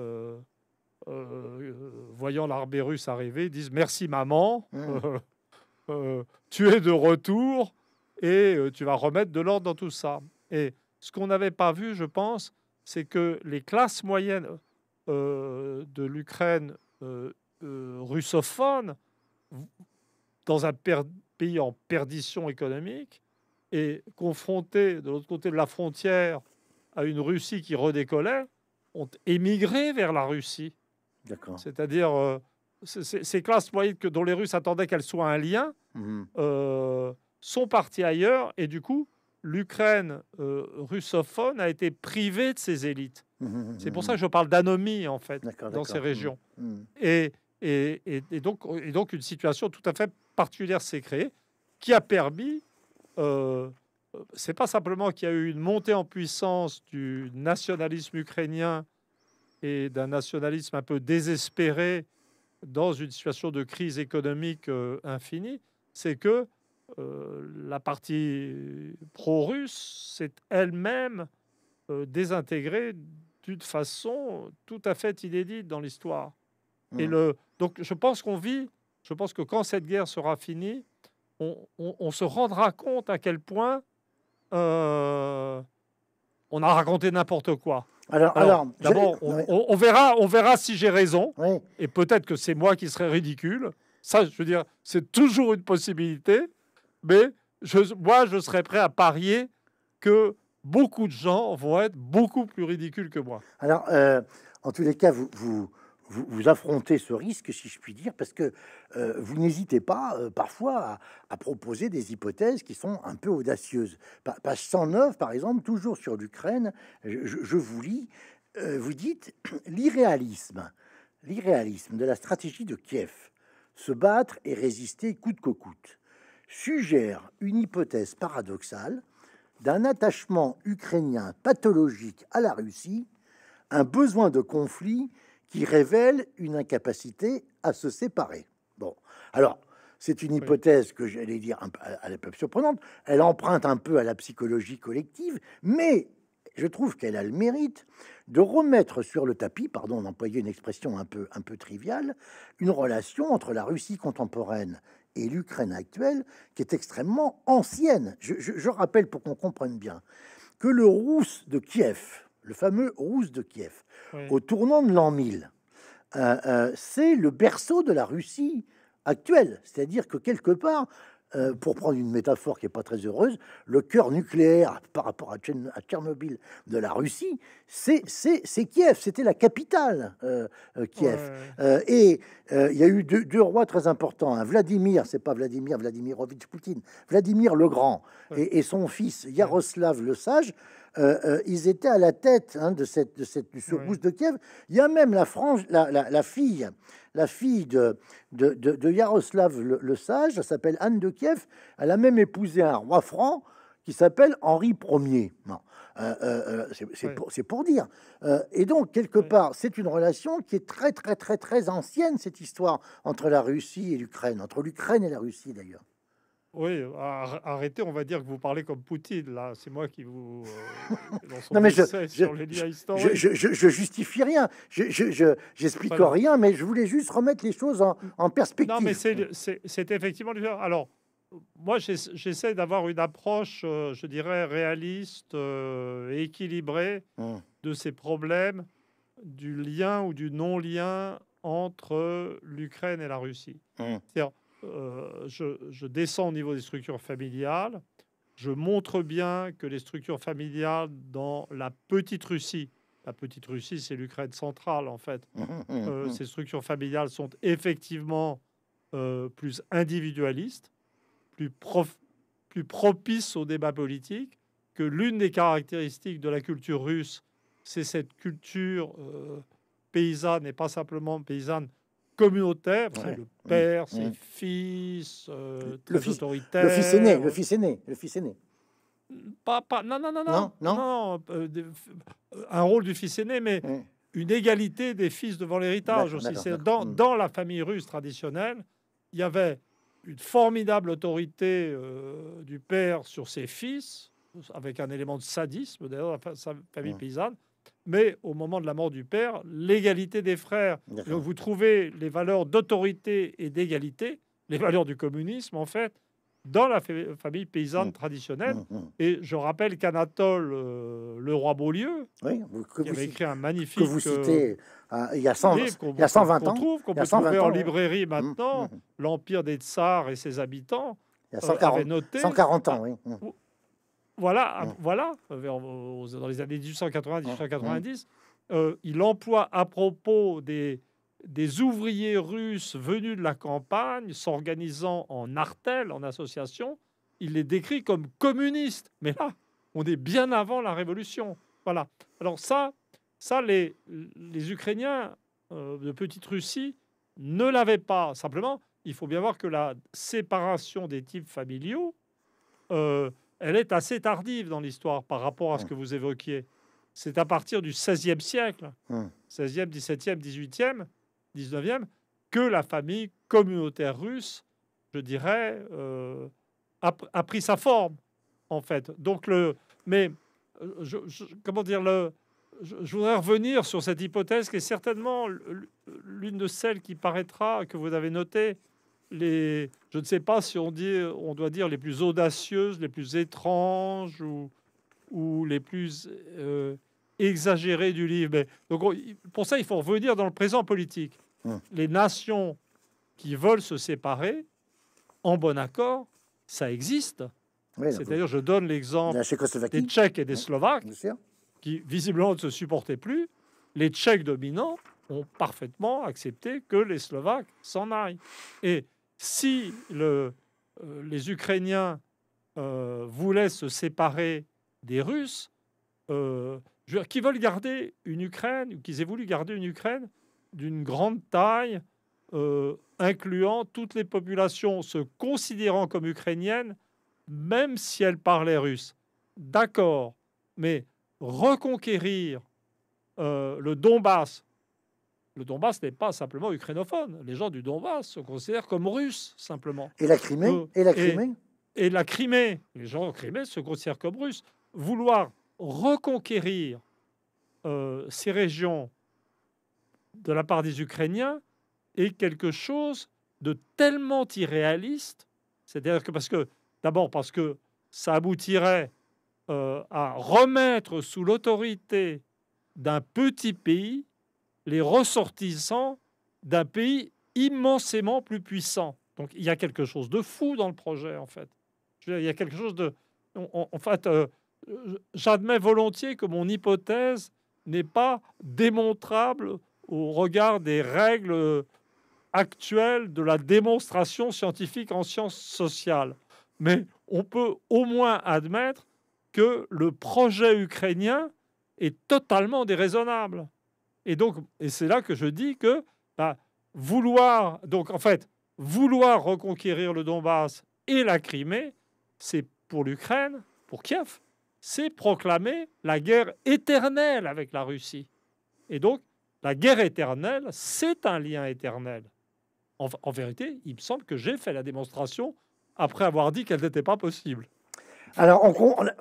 voyant l'armée russe arriver, dise « merci maman, tu es de retour, et euh, tu vas remettre de l'ordre dans tout ça. Et ce qu'on n'avait pas vu, je pense, c'est que les classes moyennes euh, de l'Ukraine euh, russophone, dans un pays en perdition économique, et confrontées de l'autre côté de la frontière à une Russie qui redécollait, ont émigré vers la Russie. D'accord. C'est-à-dire ces classes moyennes que, dont les Russes attendaient qu'elles soient un lien, mhm sont partis ailleurs et du coup, l'Ukraine euh, russophone a été privée de ses élites. Mmh, mmh, mmh, c'est pour ça que je parle d'anomie, en fait, dans ces régions. Et, et, et, donc, et donc, une situation tout à fait particulière s'est créée qui a permis. Euh, c'est pas simplement qu'il y a eu une montée en puissance du nationalisme ukrainien et d'un nationalisme un peu désespéré dans une situation de crise économique euh, infinie, c'est que euh, la partie pro-russe s'est elle-même euh, désintégrée d'une façon tout à fait inédite dans l'histoire. Et mmh. le, donc je pense qu'on vit, je pense que quand cette guerre sera finie, on, se rendra compte à quel point euh, on a raconté n'importe quoi. Alors, d'abord, on, verra, on verra si j'ai raison, et peut-être que c'est moi qui serai ridicule. Ça, je veux dire, c'est toujours une possibilité mais je, moi, je serais prêt à parier que beaucoup de gens vont être beaucoup plus ridicules que moi. Alors, euh, en tous les cas, vous, vous, affrontez ce risque, si je puis dire, parce que euh, vous n'hésitez pas euh, parfois à, proposer des hypothèses qui sont un peu audacieuses. Page 109, par exemple, toujours sur l'Ukraine, je, vous lis, vous dites l'irréalisme, l'irréalisme de la stratégie de Kiev, se battre et résister coûte que coûte suggère une hypothèse paradoxale d'un attachement ukrainien pathologique à la Russie, un besoin de conflit qui révèle une incapacité à se séparer. Bon, alors, c'est une hypothèse que j'allais dire à la peuple surprenante. Elle emprunte un peu à la psychologie collective, mais je trouve qu'elle a le mérite de remettre sur le tapis, pardon d'employer une expression un peu, un peu triviale, une relation entre la Russie contemporaine et l'Ukraine actuelle, qui est extrêmement ancienne. Je, rappelle pour qu'on comprenne bien que le Rousse de Kiev, le fameux Rousse de Kiev, au tournant de l'an 1000, euh, euh, c'est le berceau de la Russie actuelle. C'est-à-dire que quelque part, euh, pour prendre une métaphore qui n'est pas très heureuse, le cœur nucléaire par rapport à, Tchernobyl de la Russie, c'est Kiev, c'était la capitale euh, euh, Kiev. et il y a eu deux, rois très importants, hein, Vladimir, c'est pas Vladimir Vladimirovitch Poutine, Vladimir le Grand et, son fils Yaroslav le Sage euh, euh, ils étaient à la tête hein, de cette, de cette, de Kiev. Il y a même la, France, la, fille, la fille de, de, Yaroslav le, Sage, elle s'appelle Anne de Kiev. Elle a même épousé un roi franc qui s'appelle Henri Ier. Euh, c'est pour, dire. et donc, quelque part, c'est une relation qui est très, très, très, très ancienne, cette histoire entre la Russie et l'Ukraine, entre l'Ukraine et la Russie d'ailleurs. Oui, arrêtez, on va dire que vous parlez comme Poutine, là. C'est moi qui vous... Euh, non, mais je, je, je, justifie rien. Je n'explique rien, mais je voulais juste remettre les choses en, perspective. Non, mais c'est effectivement... Alors, moi, j'essaie d'avoir une approche, euh, je dirais, réaliste, euh, et équilibrée hum. de ces problèmes, du lien ou du non-lien entre l'Ukraine et la Russie. Hum. Euh, je, descends au niveau des structures familiales, je montre bien que les structures familiales dans la petite Russie, la petite Russie c'est l'Ukraine centrale en fait, mmh, mmh, euh, mmh. ces structures familiales sont effectivement euh, plus individualistes, plus, plus propices au débat politique, que l'une des caractéristiques de la culture russe, c'est cette culture paysanne et pas simplement paysanne, communautaire, c'est le père, ses euh, fils, le fils Le fils aîné, le fils aîné, le fils aîné. Pas, pas, non, non, non, non, non, euh, euh, un rôle du fils aîné, mais une égalité des fils devant l'héritage aussi. C'est dans, hmm. dans, la famille russe traditionnelle, il y avait une formidable autorité du père sur ses fils, avec un élément de sadisme d'ailleurs, la famille paysanne. Mais au moment de la mort du père, l'égalité des frères, vous trouvez les valeurs d'autorité et d'égalité, les valeurs du communisme en fait, dans la famille paysanne mmh. traditionnelle. Mmh, mmh. Et je rappelle qu'Anatole, euh, le roi Beaulieu, oui, qui avait écrit un magnifique vous euh, citez, euh, il, y a 100, il y a 120 ans. ans, trouve, qu'on peut trouver en librairie maintenant, l'Empire des Tsars et ses habitants. Il y a 140, 140 ans, oui. Voilà, ah, voilà, euh, dans les années 1890, euh, il emploie à propos des, des ouvriers russes venus de la campagne, s'organisant en artel, en association, il les décrit comme communistes. Mais là, on est bien avant la révolution. Voilà. Alors ça, ça les, les Ukrainiens euh, de petite Russie ne l'avaient pas. Simplement, il faut bien voir que la séparation des types familiaux, elle est assez tardive dans l'histoire par rapport à ce hum. que vous évoquiez. C'est à partir du XVIe siècle, XVIe, XVIIe, XVIIIe, XIXe, que la famille communautaire russe, je dirais, euh, a, pris sa forme, en fait. Donc le, mais euh, je, comment dire le, je, voudrais revenir sur cette hypothèse qui est certainement l'une de celles qui paraîtra que vous avez notées, les, je ne sais pas si on, dit, on doit dire les plus audacieuses, les plus étranges ou, ou les plus euh, exagérées du livre. Mais, donc, pour ça, il faut revenir dans le présent politique. Hum. Les nations qui veulent se séparer, en bon accord, ça existe. C'est-à-dire, je donne l'exemple des Tchèques et des hum, Slovaques, qui visiblement ne se supportaient plus. Les Tchèques dominants ont parfaitement accepté que les Slovaques s'en aillent. Et si euh, les Ukrainiens euh, voulaient se séparer des Russes, euh, qui veulent garder une Ukraine, ou qu'ils aient voulu garder une Ukraine d'une grande taille, incluant toutes les populations se considérant comme ukrainiennes, même si elles parlaient russe. D'accord, mais reconquérir le Donbass le Donbass n'est pas simplement ukrainophone. Les gens du Donbass se considèrent comme russes, simplement. Et la Crimée euh, Et la Crimée et, la Crimée Les gens en Crimée se considèrent comme russes. Vouloir reconquérir euh, ces régions de la part des Ukrainiens est quelque chose de tellement irréaliste. C'est-à-dire que, parce que, d'abord, parce que ça aboutirait euh, à remettre sous l'autorité d'un petit pays les ressortissants d'un pays immensément plus puissant. Donc il y a quelque chose de fou dans le projet, en fait. il y a quelque chose de... En, fait, euh, j'admets volontiers que mon hypothèse n'est pas démontrable au regard des règles actuelles de la démonstration scientifique en sciences sociales. Mais on peut au moins admettre que le projet ukrainien est totalement déraisonnable. Et donc, c'est là que je dis que bah, vouloir, donc en fait, vouloir reconquérir le Donbass et la Crimée, c'est pour l'Ukraine, pour Kiev, c'est proclamer la guerre éternelle avec la Russie. Et donc, la guerre éternelle, c'est un lien éternel. en, vérité, il me semble que j'ai fait la démonstration après avoir dit qu'elle n'était pas possible. Alors,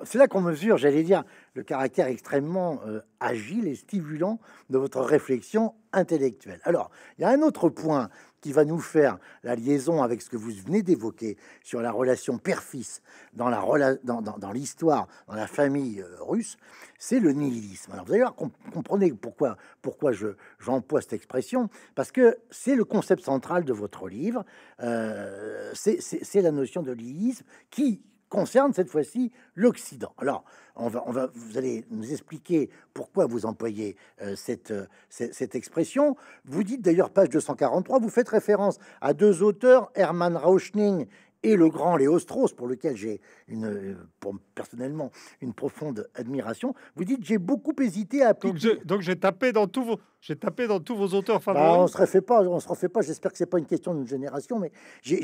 c'est là qu'on mesure, j'allais dire, le caractère extrêmement euh, agile et stimulant de votre réflexion intellectuelle. Alors, il y a un autre point qui va nous faire la liaison avec ce que vous venez d'évoquer sur la relation père-fils dans, la dans, l'histoire, dans la famille euh, russe, c'est le nihilisme. Alors, vous allez comp comprenez pourquoi, pourquoi je, j'emploie cette expression, parce que c'est le concept central de votre livre, euh, c'est la notion de nihilisme qui, concerne cette fois-ci l'Occident. Alors, on va, vous allez nous expliquer pourquoi vous employez euh, euh, cette, expression. Vous dites d'ailleurs, page 243, vous faites référence à deux auteurs, Hermann Rauschning et le grand Léo pour lequel j'ai une, euh, pour, personnellement une profonde admiration, vous dites j'ai beaucoup hésité à appliquer. Donc j'ai tapé dans tous vos j'ai tapé dans tous vos auteurs bah, favoris. on se refait pas, on se refait pas. J'espère que c'est pas une question d'une génération, mais j'ai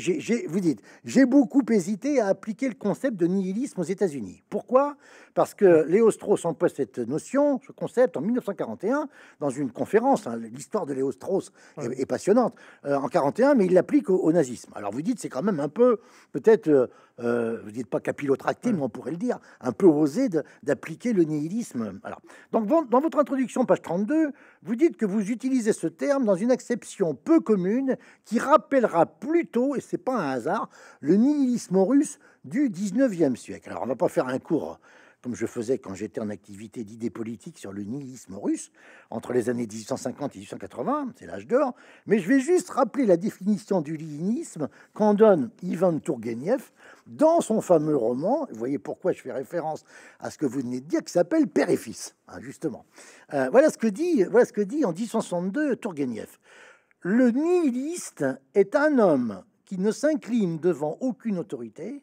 vous dites j'ai beaucoup hésité à appliquer le concept de nihilisme aux États-Unis. Pourquoi Parce que Léo Strauss emploie cette notion, ce concept en 1941 dans une conférence. Hein, l'histoire de Léo est, passionnante euh, en 41, mais il l'applique au, nazisme. Alors vous dites c'est quand même un peu peut-être, euh, euh, vous dites pas capillotracté, mais on pourrait le dire, un peu osé d'appliquer le nihilisme. Alors, donc, dans votre introduction, page 32, vous dites que vous utilisez ce terme dans une acception peu commune qui rappellera plutôt, et c'est pas un hasard, le nihilisme russe du 19e siècle. Alors, on va pas faire un cours comme je faisais quand j'étais en activité d'idées politiques sur le nihilisme russe entre les années 1850 et 1880, c'est l'âge d'or, mais je vais juste rappeler la définition du nihilisme qu'en donne Ivan Turgenev dans son fameux roman, vous voyez pourquoi je fais référence à ce que vous venez de dire, qui s'appelle Père et Fils, hein, justement. Euh, voilà, ce que dit, voilà ce que dit en 1862 Turgenev. « Le nihiliste est un homme qui ne s'incline devant aucune autorité,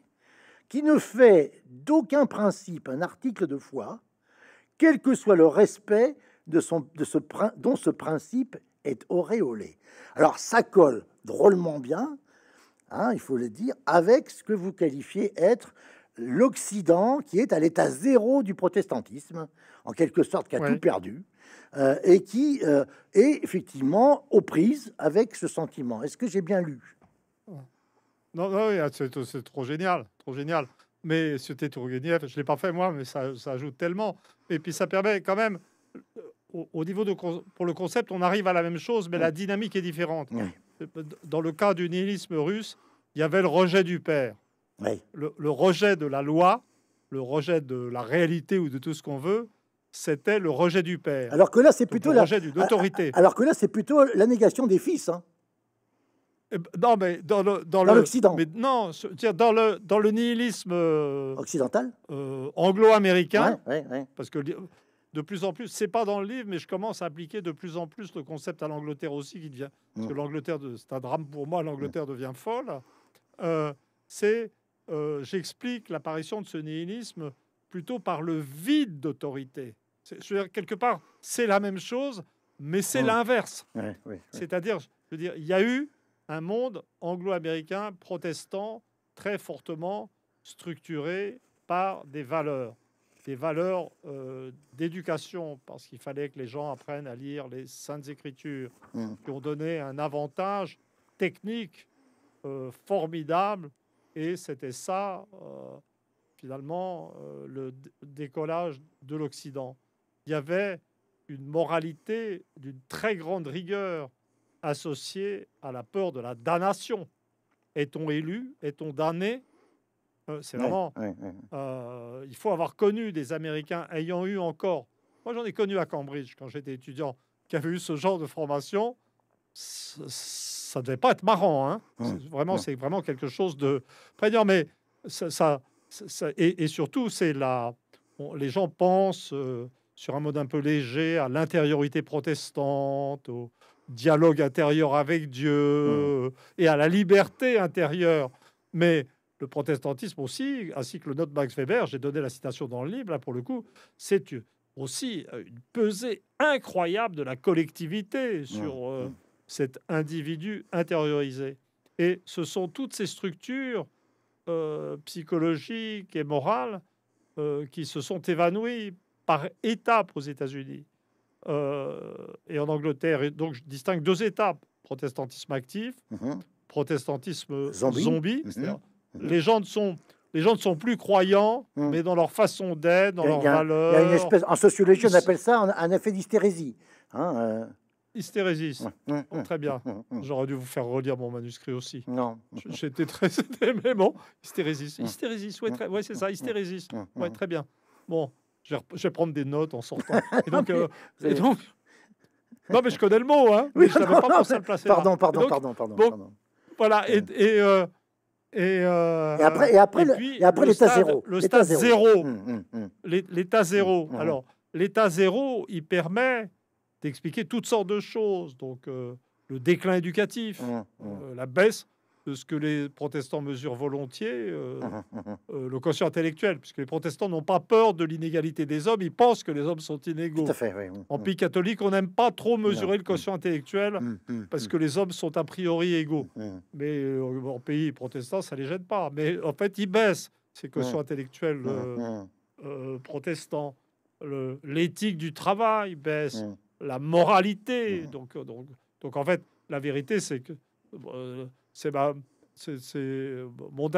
qui ne fait d'aucun principe un article de foi, quel que soit le respect de son, de ce, dont ce principe est auréolé. Alors ça colle drôlement bien, hein, il faut le dire, avec ce que vous qualifiez être l'Occident qui est à l'état zéro du protestantisme, en quelque sorte, qui a tout perdu, euh, et qui euh, est effectivement aux prises avec ce sentiment. Est-ce que j'ai bien lu non, ah, c'est trop génial, trop génial. Mais c'était Tourgueniev, je l'ai pas fait moi, mais ça, ça ajoute tellement. Et puis ça permet quand même, euh, au, niveau de pour le concept, on arrive à la même chose, mais la dynamique est différente. Dans le cas du nihilisme russe, il y avait le rejet du père, le, rejet de la loi, le rejet de la réalité ou de tout ce qu'on veut. C'était le rejet du père. Alors que là, c'est plutôt le rejet la... Alors que là, c'est plutôt la négation des fils. Hein. Eh ben, non, mais dans le dans, l'Occident. non, dire dans le dans le nihilisme euh, occidental, euh, anglo-américain, parce que de plus en plus, c'est pas dans le livre, mais je commence à appliquer de plus en plus le concept à l'Angleterre aussi, qui devient parce que mm. l'Angleterre, c'est un drame pour moi, l'Angleterre mm. devient folle. Euh, c'est j'explique l'apparition de ce nihilisme plutôt par le vide d'autorité. cest quelque part, c'est la même chose, mais c'est mm. l'inverse. C'est-à-dire, je veux dire, il y a eu un monde anglo-américain protestant très fortement structuré par des valeurs, des valeurs euh, d'éducation, parce qu'il fallait que les gens apprennent à lire les saintes écritures, mm. qui ont donné un avantage technique euh, formidable, et c'était ça, euh, finalement, le décollage de l'Occident. Il y avait une moralité d'une très grande rigueur associé à la peur de la damnation. Est-on élu Est-on damné euh, C'est vraiment. Euh, il faut avoir connu des Américains ayant eu encore. Moi, j'en ai connu à Cambridge quand j'étais étudiant, qui avaient eu ce genre de formation. Ça, devait pas être marrant. Hein vraiment, c'est vraiment quelque chose de Mais ça, et, surtout, c'est la. les gens pensent euh, sur un mode un peu léger à l'intériorité protestante, ou dialogue intérieur avec Dieu hmm. et à la liberté intérieure. Mais le protestantisme aussi, ainsi que le note Max Weber, j'ai donné la citation dans le livre, là pour le coup, c'est aussi euh, une pesée incroyable de la collectivité hmm. sur euh, hmm. cet individu intériorisé. Et ce sont toutes ces structures euh, psychologiques et morales qui se sont évanouies par étapes aux États-Unis. Euh, et en Angleterre. Et donc, je distingue deux étapes protestantisme actif, mhm. protestantisme zombie. Mhm. Mhm. Les gens ne sont les gens ne sont plus croyants, mais dans leur façon d'être, dans leur valeur. Il y a une espèce, en sociologie, on appelle ça un, effet d'hystérésie. Hein, euh. Hystérésie. très bien. J'aurais dû vous faire relire mon manuscrit aussi. Non. J'étais très. mais bon, hystérésie. Hystérésie, Oui, c'est ça, hystérésie. très bien. Bon, je vais, je prendre des notes en sortant. Et donc, ah, euh, donc non, mais je connais le mot, hein. Oui, je non, pas pensé à le placer. Pardon, là. Hein. pardon, pardon, pardon, bon, pardon, Voilà, et. Euh. et euh, et, euh, et, après, et après, après l'état zéro. Le stade zéro. L'état zéro. Alors, l'état zéro, il permet d'expliquer toutes sortes de choses. Donc, euh, le déclin éducatif, hum, hum. Euh, la baisse ce que les protestants mesurent volontiers, euh, euh, le quotient intellectuel, puisque les protestants n'ont pas peur de l'inégalité des hommes, ils pensent que les hommes sont inégaux. En pays catholique, on n'aime pas trop mesurer le quotient intellectuel mm, mm, mm. parce que les hommes sont a priori égaux. Mais euh, en pays protestant, ça les gêne pas. Mais en fait, ils baissent ces quotients intellectuels protestants. L'éthique du travail baisse, la moralité. Donc, donc, donc, en fait, la vérité, c'est que c'est euh, mon,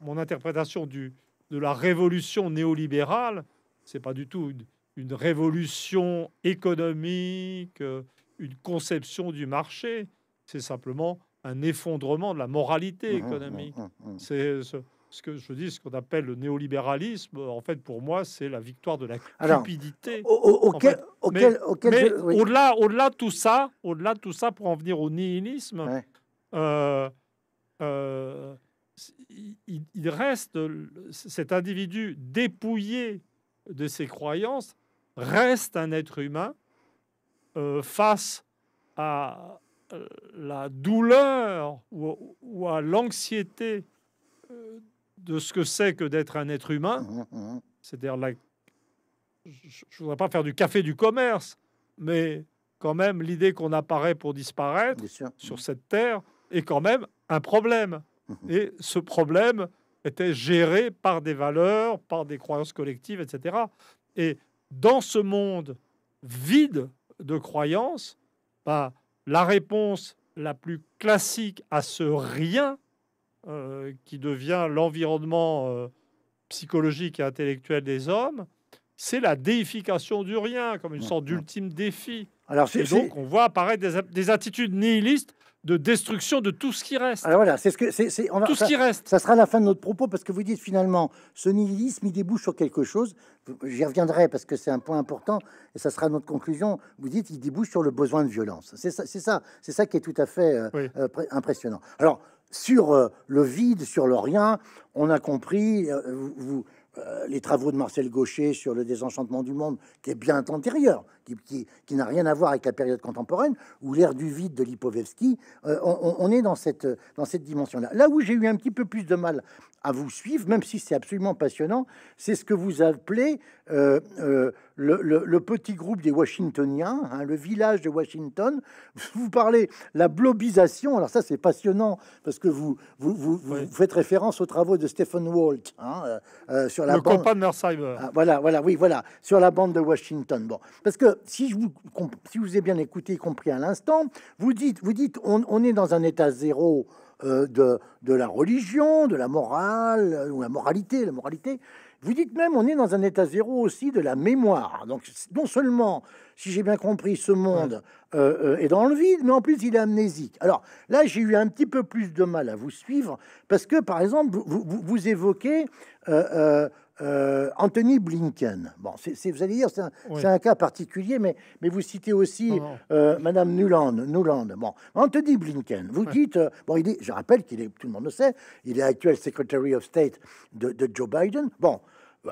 mon, interprétation du, de la révolution néolibérale. C'est pas du tout une, révolution économique, euh, une conception du marché. C'est simplement un effondrement de la moralité mmh, mmh, économique. Mmh, c'est ce, que je dis, ce qu'on appelle le néolibéralisme. En fait, pour moi, c'est la victoire de la cupidité. Au-delà, au-delà tout ça, au-delà tout ça, pour en venir au nihilisme. Euh, euh, il, reste, cet individu dépouillé de ses croyances, reste un être humain euh, face à la douleur ou, à l'anxiété de ce que c'est que d'être un être humain, mmh, mmh, mmh. c'est-à-dire Je ne voudrais pas faire du café du commerce, mais quand même l'idée qu'on apparaît pour disparaître sur cette terre, est quand même un problème. Mhm. Et ce problème était géré par des valeurs, par des croyances collectives, etc. Et dans ce monde vide de croyances, bah, la réponse la plus classique à ce rien euh, qui devient l'environnement euh, psychologique et intellectuel des hommes, c'est la déification du rien, comme une sorte d'ultime défi. Alors, c'est donc, on voit apparaître des, attitudes nihilistes de destruction de tout ce qui reste. Alors voilà, c'est ce que c'est. Tout ce qui reste. Ça sera la fin de notre propos parce que vous dites finalement, ce nihilisme il débouche sur quelque chose. J'y reviendrai parce que c'est un point important et ça sera notre conclusion. Vous dites, il débouche sur le besoin de violence. C'est ça, c'est ça, qui est tout à fait euh, euh, impressionnant. Alors sur euh, le vide, sur le rien, on a compris. vous, vous euh, les travaux de Marcel Gaucher sur le désenchantement du monde, qui est bien antérieur, qui, n'a rien à voir avec la période contemporaine, ou l'ère du vide de Lipovetsky, euh, on, est dans cette, dans cette dimension-là. Là où j'ai eu un petit peu plus de mal à vous suivre, même si c'est absolument passionnant, c'est ce que vous appelez euh, le, petit groupe des Washingtoniens, hein, le village de Washington. Vous parlez la blobisation. Alors ça, c'est passionnant parce que vous faites référence aux travaux de Stephen Walt hein, euh, euh, sur la bande. de ah, voilà, voilà, oui, voilà, sur la bande de Washington. Bon, parce que si je vous si vous ai bien écouté, y compris à l'instant, vous dites vous dites on, est dans un état zéro. Euh, de, la religion, de la morale, ou la moralité, la moralité, vous dites même, on est dans un état zéro aussi de la mémoire. Donc, non seulement, si j'ai bien compris, ce monde euh, euh, est dans le vide, mais en plus, il est amnésique. Alors là, j'ai eu un petit peu plus de mal à vous suivre parce que, par exemple, vous, évoquez. Euh, Anthony Blinken. Bon, c'est, vous allez dire, c'est un, cas particulier, mais, mais vous citez aussi Madame Nuland. Nuland. Bon, Anthony Blinken, vous dites, bon, il est, je rappelle qu'il est, tout le monde le sait, il est actuel Secretary of State de, de Joe Biden. Bon, euh,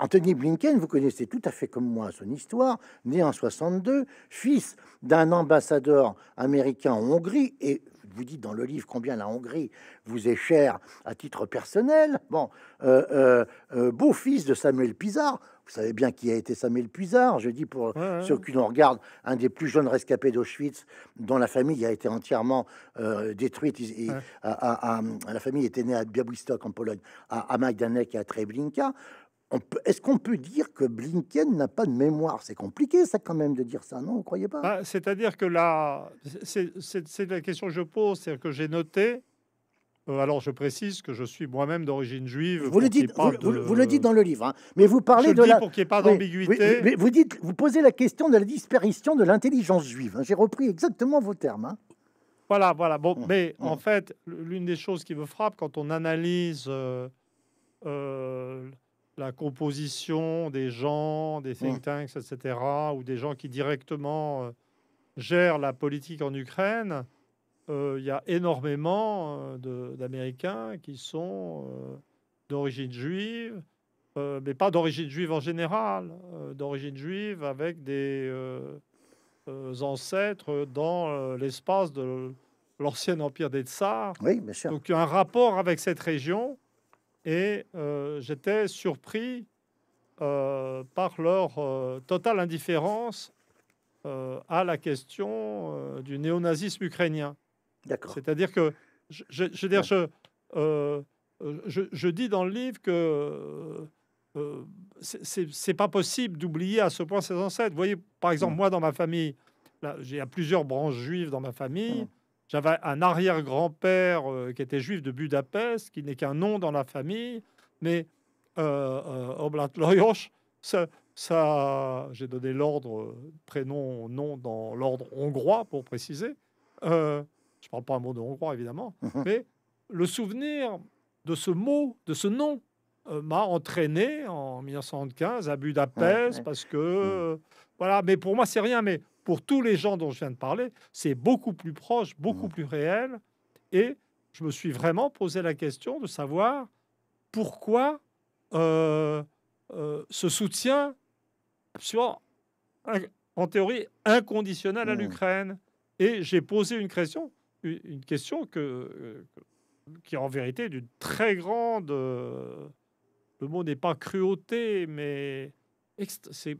Anthony Blinken, vous connaissez tout à fait comme moi son histoire, né en 62, fils d'un ambassadeur américain en Hongrie, et vous dites dans le livre combien la Hongrie vous est chère à titre personnel. Bon, euh, euh, beau-fils de Samuel Pizarre, vous savez bien qui a été Samuel Pizarre, je dis pour ceux qui nous regardent, un des plus jeunes rescapés d'Auschwitz, dont la famille a été entièrement détruite. la famille était née à Białystok en Pologne, à, Majdanek et à Treblinka est-ce qu'on peut dire que Blinken n'a pas de mémoire C'est compliqué, ça, quand même, de dire ça, non Vous croyez pas bah, C'est-à-dire que là, c'est la question que je pose, c'est-à-dire que j'ai noté. Euh, alors, je précise que je suis moi-même d'origine juive. Vous le, dites, vous, le, dites, dans le livre, hein, mais vous parlez de le dis la. pour qu'il n'y ait pas d'ambiguïté. vous dites, vous posez la question de la disparition de l'intelligence juive. Hein, j'ai repris exactement vos termes. Hein. Voilà, voilà. Bon, mais en fait, l'une des choses qui me frappe quand on analyse euh, euh, la composition des gens, des think tanks, etc., ou des gens qui directement euh, gèrent la politique en Ukraine, euh, il y a énormément euh, d'Américains qui sont d'origine juive, mais pas d'origine juive en général, d'origine juive avec des ancêtres dans l'espace de l'ancien empire des Tsars. Oui, Donc un rapport avec cette région et euh, j'étais surpris euh, par leur euh, totale indifférence à la question du néonazisme ukrainien. D'accord. C'est-à-dire que, je, je, dis dans le livre que c'est pas possible d'oublier à ce point ses ancêtres. Vous voyez, par exemple, moi, dans ma famille, il y a plusieurs branches juives dans ma famille. J'avais un arrière-grand-père euh, qui était juif de Budapest, qui n'est qu'un nom dans la famille, mais euh, euh, Oblat ça, j'ai donné l'ordre, prénom, nom dans l'ordre hongrois pour préciser. je ne parle pas un mot de hongrois évidemment, mhm. mais le souvenir de ce mot, de ce nom, m'a entraîné en 1975 à Budapest parce que mm. voilà. Mais pour moi, c'est rien. Mais pour tous les gens dont je viens de parler, c'est beaucoup plus proche, beaucoup plus réel. Et je me suis vraiment posé la question de savoir pourquoi euh, euh, ce soutien soit, en théorie, inconditionnel à l'Ukraine. Et j'ai posé une question, une question euh, que, qui en vérité d'une très grande... le mot n'est pas cruauté, mais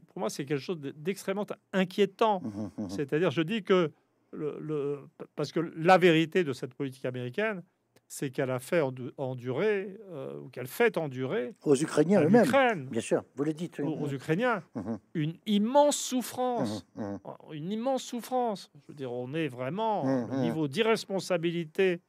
pour moi, c'est quelque chose d'extrêmement inquiétant. Mmh, mmh, mmh. C'est-à-dire, je dis que, le, parce que la vérité de cette politique américaine, c'est qu'elle a fait endurer, euh, ou qu'elle fait endurer aux Ukrainiens eux bien sûr, vous le dites, aux, Ukrainiens, une immense souffrance, une immense souffrance. Je veux dire, on est vraiment au niveau d'irresponsabilité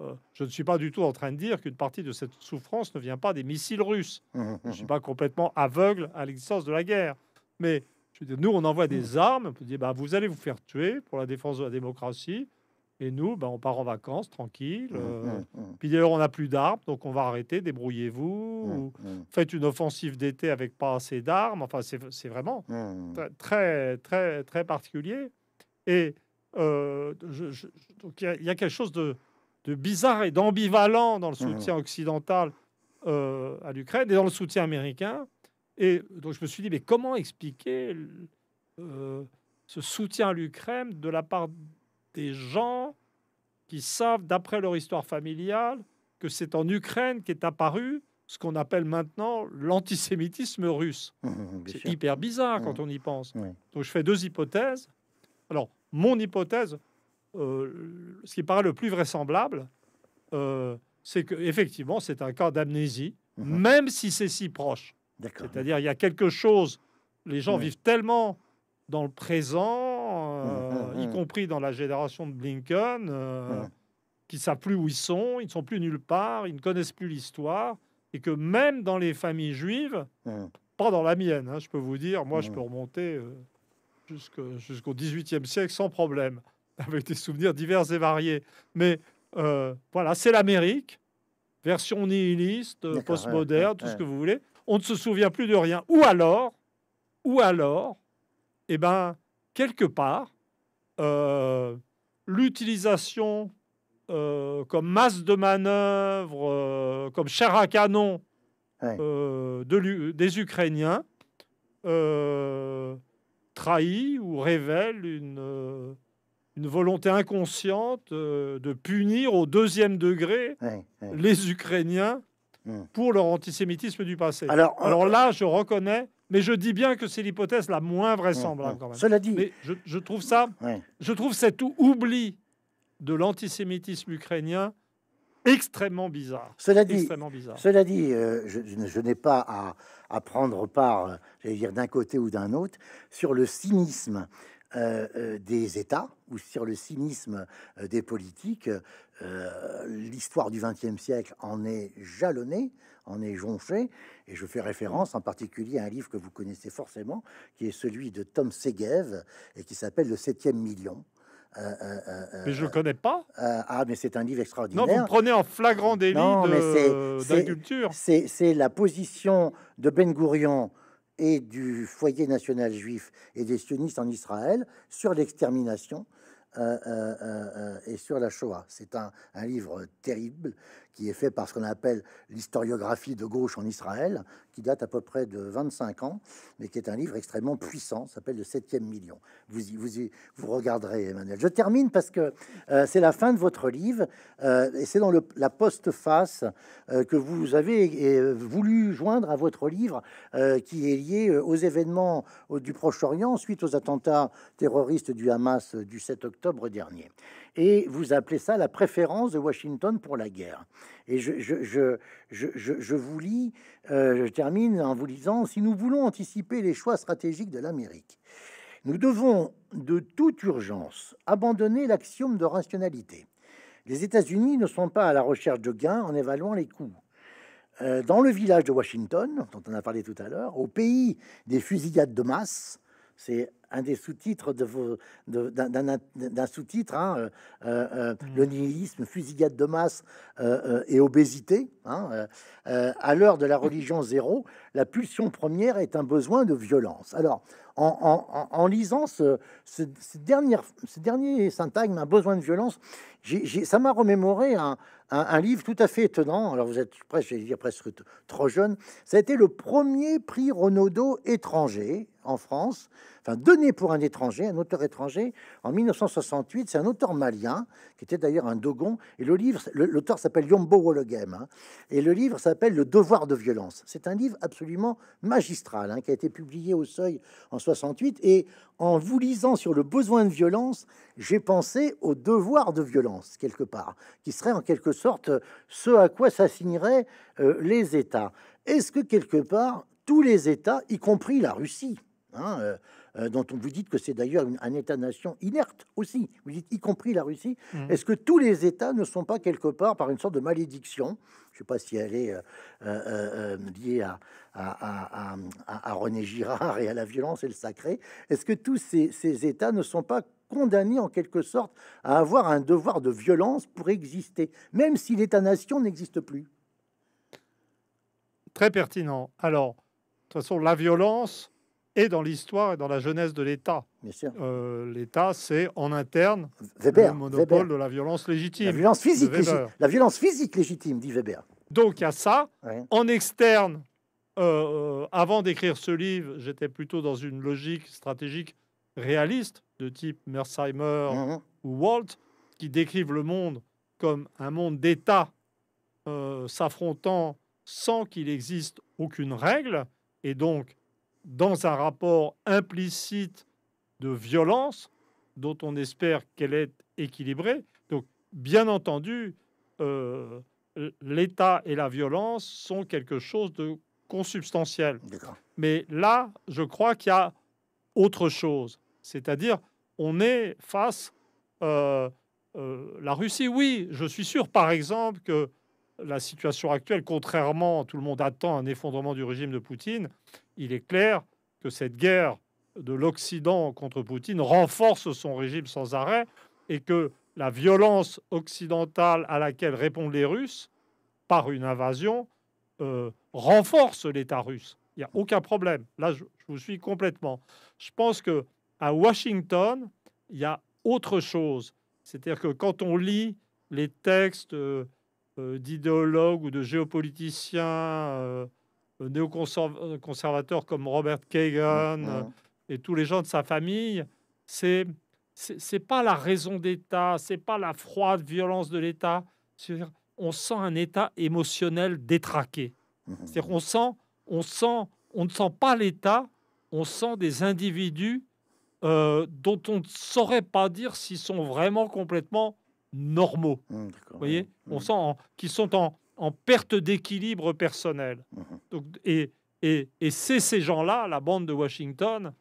euh, je ne suis pas du tout en train de dire qu'une partie de cette souffrance ne vient pas des missiles russes. Mmh, mmh, je ne mmh. suis pas complètement aveugle à l'existence de la guerre. Mais nous, on envoie des armes, on peut dire, bah, vous allez vous faire tuer pour la défense de la démocratie. Et nous, bah, on part en vacances, tranquille. Euh. puis d'ailleurs, on n'a plus d'armes, donc on va arrêter, débrouillez-vous. Faites une offensive d'été avec pas assez d'armes. Enfin, c'est vraiment très, très, très particulier. Et euh, il y, a quelque chose de de bizarre et d'ambivalent dans le mmh. soutien occidental euh, à l'Ukraine et dans le soutien américain. Et donc je me suis dit, mais comment expliquer euh, ce soutien à l'Ukraine de la part des gens qui savent, d'après leur histoire familiale, que c'est en Ukraine qu'est apparu ce qu'on appelle maintenant l'antisémitisme russe. Mmh, mmh, c'est hyper bizarre quand on y pense. Donc je fais deux hypothèses. Alors, mon hypothèse, euh, ce qui paraît le plus vraisemblable, euh, c'est qu'effectivement, c'est un cas d'amnésie, mhm. même si c'est si proche. C'est-à-dire, il y a quelque chose, les gens vivent tellement dans le présent, euh, mhm, y mhm. compris dans la génération de Blinken, euh, qui ne savent plus où ils sont, ils ne sont plus nulle part, ils ne connaissent plus l'histoire, et que même dans les familles juives, pas dans la mienne, hein, je peux vous dire, moi, je peux remonter jusqu'au XVIIIe siècle sans problème. avec des souvenirs divers et variés. Mais euh, voilà, c'est l'Amérique, version nihiliste, euh, postmoderne, tout ce que vous voulez. On ne se souvient plus de rien. Ou alors, ou alors, et eh ben, quelque part, euh, l'utilisation comme masse de manœuvre, comme chair à canon des Ukrainiens, trahit ou révèle une une volonté inconsciente euh, de punir au deuxième degré les Ukrainiens hmm. pour leur antisémitisme du passé. Euh, Alors, là, je reconnais, mais je dis bien que c'est l'hypothèse la moins vraisemblable Cela dit, mais je, trouve ça, je trouve cet oubli de l'antisémitisme ukrainien extrêmement bizarre. Cela dit, Cela dit euh, je, n'ai pas à, prendre part, j'allais dire d'un côté ou d'un autre, sur le cynisme euh, euh, des États ou sur le cynisme euh, des politiques. L'histoire du XXe siècle en est jalonnée, en est jonchée, et je fais référence en particulier à un livre que vous connaissez forcément, qui est celui de Tom Segev et qui s'appelle Le Septième Million. mais je ne connais pas. ah, mais c'est un livre extraordinaire. Non, vous prenez en flagrant délit d'agriculture. C'est la position de Ben Gourion et du foyer national juif et des sionistes en Israël sur l'extermination euh, euh, euh, et sur la Shoah. C'est un, livre terrible qui est fait par ce qu'on appelle l'historiographie de gauche en Israël, qui date à peu près de 25 ans, mais qui est un livre extrêmement puissant, s'appelle Le Septième Million. Vous y, vous, regarderez, Emmanuel. Je termine parce que euh, c'est la fin de votre livre, euh, et c'est dans la postface face euh, que vous avez voulu joindre à votre livre, qui est lié aux événements du Proche-Orient suite aux attentats terroristes du Hamas du 7 octobre dernier et vous appelez ça la préférence de Washington pour la guerre. Et je, vous lis, euh, je termine en vous lisant, si nous voulons anticiper les choix stratégiques de l'Amérique, nous devons de toute urgence abandonner l'axiome de rationalité. Les États-Unis ne sont pas à la recherche de gains en évaluant les coûts euh, dans le village de Washington, dont on a parlé tout à l'heure, au pays des fusillades de masse, c'est un des sous-titres de d'un sous-titre, hein, euh, euh, euh, mm. le nihilisme, fusillade de masse et obésité. Hein, à l'heure de la mm. religion zéro, la pulsion première est un besoin de violence. Alors, en, lisant ce, dernier ces, un besoin de violence, ça m'a remémoré un, livre tout à fait étonnant. Alors vous êtes presque, dire presque trop jeune. Ça a été le premier prix Renaudot étranger en France enfin donné pour un étranger, un auteur étranger, en 1968. C'est un auteur malien, qui était d'ailleurs un dogon. Et le livre, l'auteur s'appelle Yombo Wologem. Hein, et le livre s'appelle Le devoir de violence. C'est un livre absolument magistral, hein, qui a été publié au seuil en 68. Et en vous lisant sur le besoin de violence, j'ai pensé au devoir de violence, quelque part, qui serait en quelque sorte euh, ce à quoi s'assigneraient euh, les États. Est-ce que quelque part, tous les États, y compris la Russie, hein, euh, euh, dont on vous dites que c'est d'ailleurs un État-nation inerte aussi, vous dites y compris la Russie. Mmh. Est-ce que tous les États ne sont pas quelque part par une sorte de malédiction Je ne sais pas si elle est euh, euh, liée à, René Girard et à la violence et le sacré. Est-ce que tous ces, ces États ne sont pas condamnés en quelque sorte à avoir un devoir de violence pour exister, même si l'État-nation n'existe plus Très pertinent. Alors, de toute façon, la violence, et dans l'histoire et dans la jeunesse de l'État. Euh, L'État, c'est en interne Weber, le monopole de la violence légitime. La violence physique, légitime. La violence physique légitime, dit Weber. Donc, il y a ça. En externe, euh, euh, avant d'écrire ce livre, j'étais plutôt dans une logique stratégique réaliste de type Mersheimer mhm. ou Walt, qui décrivent le monde comme un monde d'État euh, s'affrontant sans qu'il existe aucune règle, et donc dans un rapport implicite de violence dont on espère qu'elle est équilibrée. Donc, bien entendu, euh, l'État et la violence sont quelque chose de consubstantiel. Mais là, je crois qu'il y a autre chose. C'est-à-dire, on est face euh, euh, la Russie. Oui, je suis sûr, par exemple, que la situation actuelle, contrairement, tout le monde attend un effondrement du régime de Poutine, il est clair que cette guerre de l'Occident contre Poutine renforce son régime sans arrêt et que la violence occidentale à laquelle répondent les Russes par une invasion euh, renforce l'État russe. Il n'y a aucun problème. Là, je, vous suis complètement. Je pense que à Washington, il y a autre chose. C'est-à-dire que quand on lit les textes euh, euh, d'idéologues ou de géopoliticiens euh, néoconservateurs euh, comme Robert Kagan mm, euh, et tous les gens de sa famille, c'est c'est pas la raison d'État, c'est pas la froide violence de l'État. On sent un État émotionnel détraqué. Mm-hmm. cest on sent, on sent, on ne sent pas l'État, on sent des individus dont on ne saurait pas dire s'ils sont vraiment complètement normaux. Mm, Vous voyez, mm. on sent qu'ils sont en, en perte d'équilibre personnel. Mhm. Donc, et, et, et c'est ces gens-là, la bande de Washington,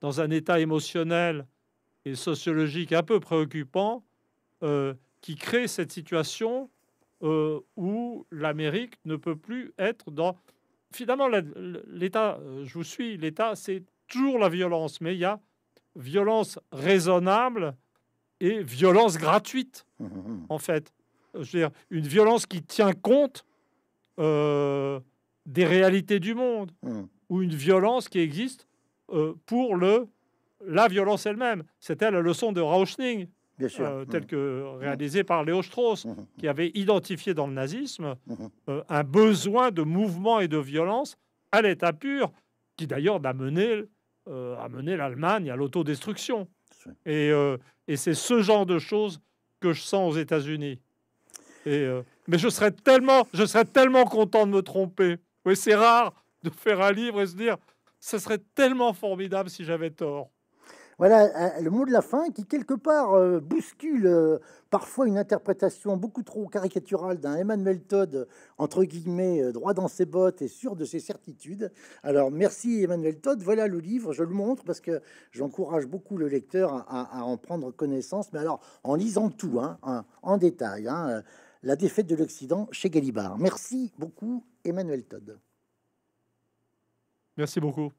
dans un état émotionnel et sociologique un peu préoccupant, euh, qui crée cette situation euh, où l'Amérique ne peut plus être dans... Finalement, l'État, euh, je vous suis, l'État, c'est toujours la violence, mais il y a violence raisonnable et violence gratuite, mhm. en fait. Euh, dire, une violence qui tient compte euh, des réalités du monde, hmm. ou une violence qui existe euh, pour le, la violence elle-même. C'était la leçon de Rauschning, euh, hmm. telle que réalisée par Léo Strauss, hmm. qui avait identifié dans le nazisme un besoin de mouvement et de violence à l'état pur, qui d'ailleurs a mené, mené l'Allemagne à l'autodestruction. et c'est ce genre de choses que je sens aux États-Unis. Euh, mais je serais tellement, je serais tellement content de me tromper. Oui, c'est rare de faire un livre et se dire, ça serait tellement formidable si j'avais tort. Voilà euh, le mot de la fin qui, quelque part, euh, bouscule parfois une interprétation beaucoup trop caricaturale d'un Emmanuel Todd, entre guillemets, droit dans ses bottes et sûr de ses certitudes. Alors, merci Emmanuel Todd. Voilà le livre, je le montre parce que j'encourage beaucoup le lecteur à, en prendre connaissance, mais alors en lisant tout, hein, en, hein, en détail. Hein, la défaite de l'Occident chez Galibar. Merci beaucoup, Emmanuel Todd. Merci beaucoup.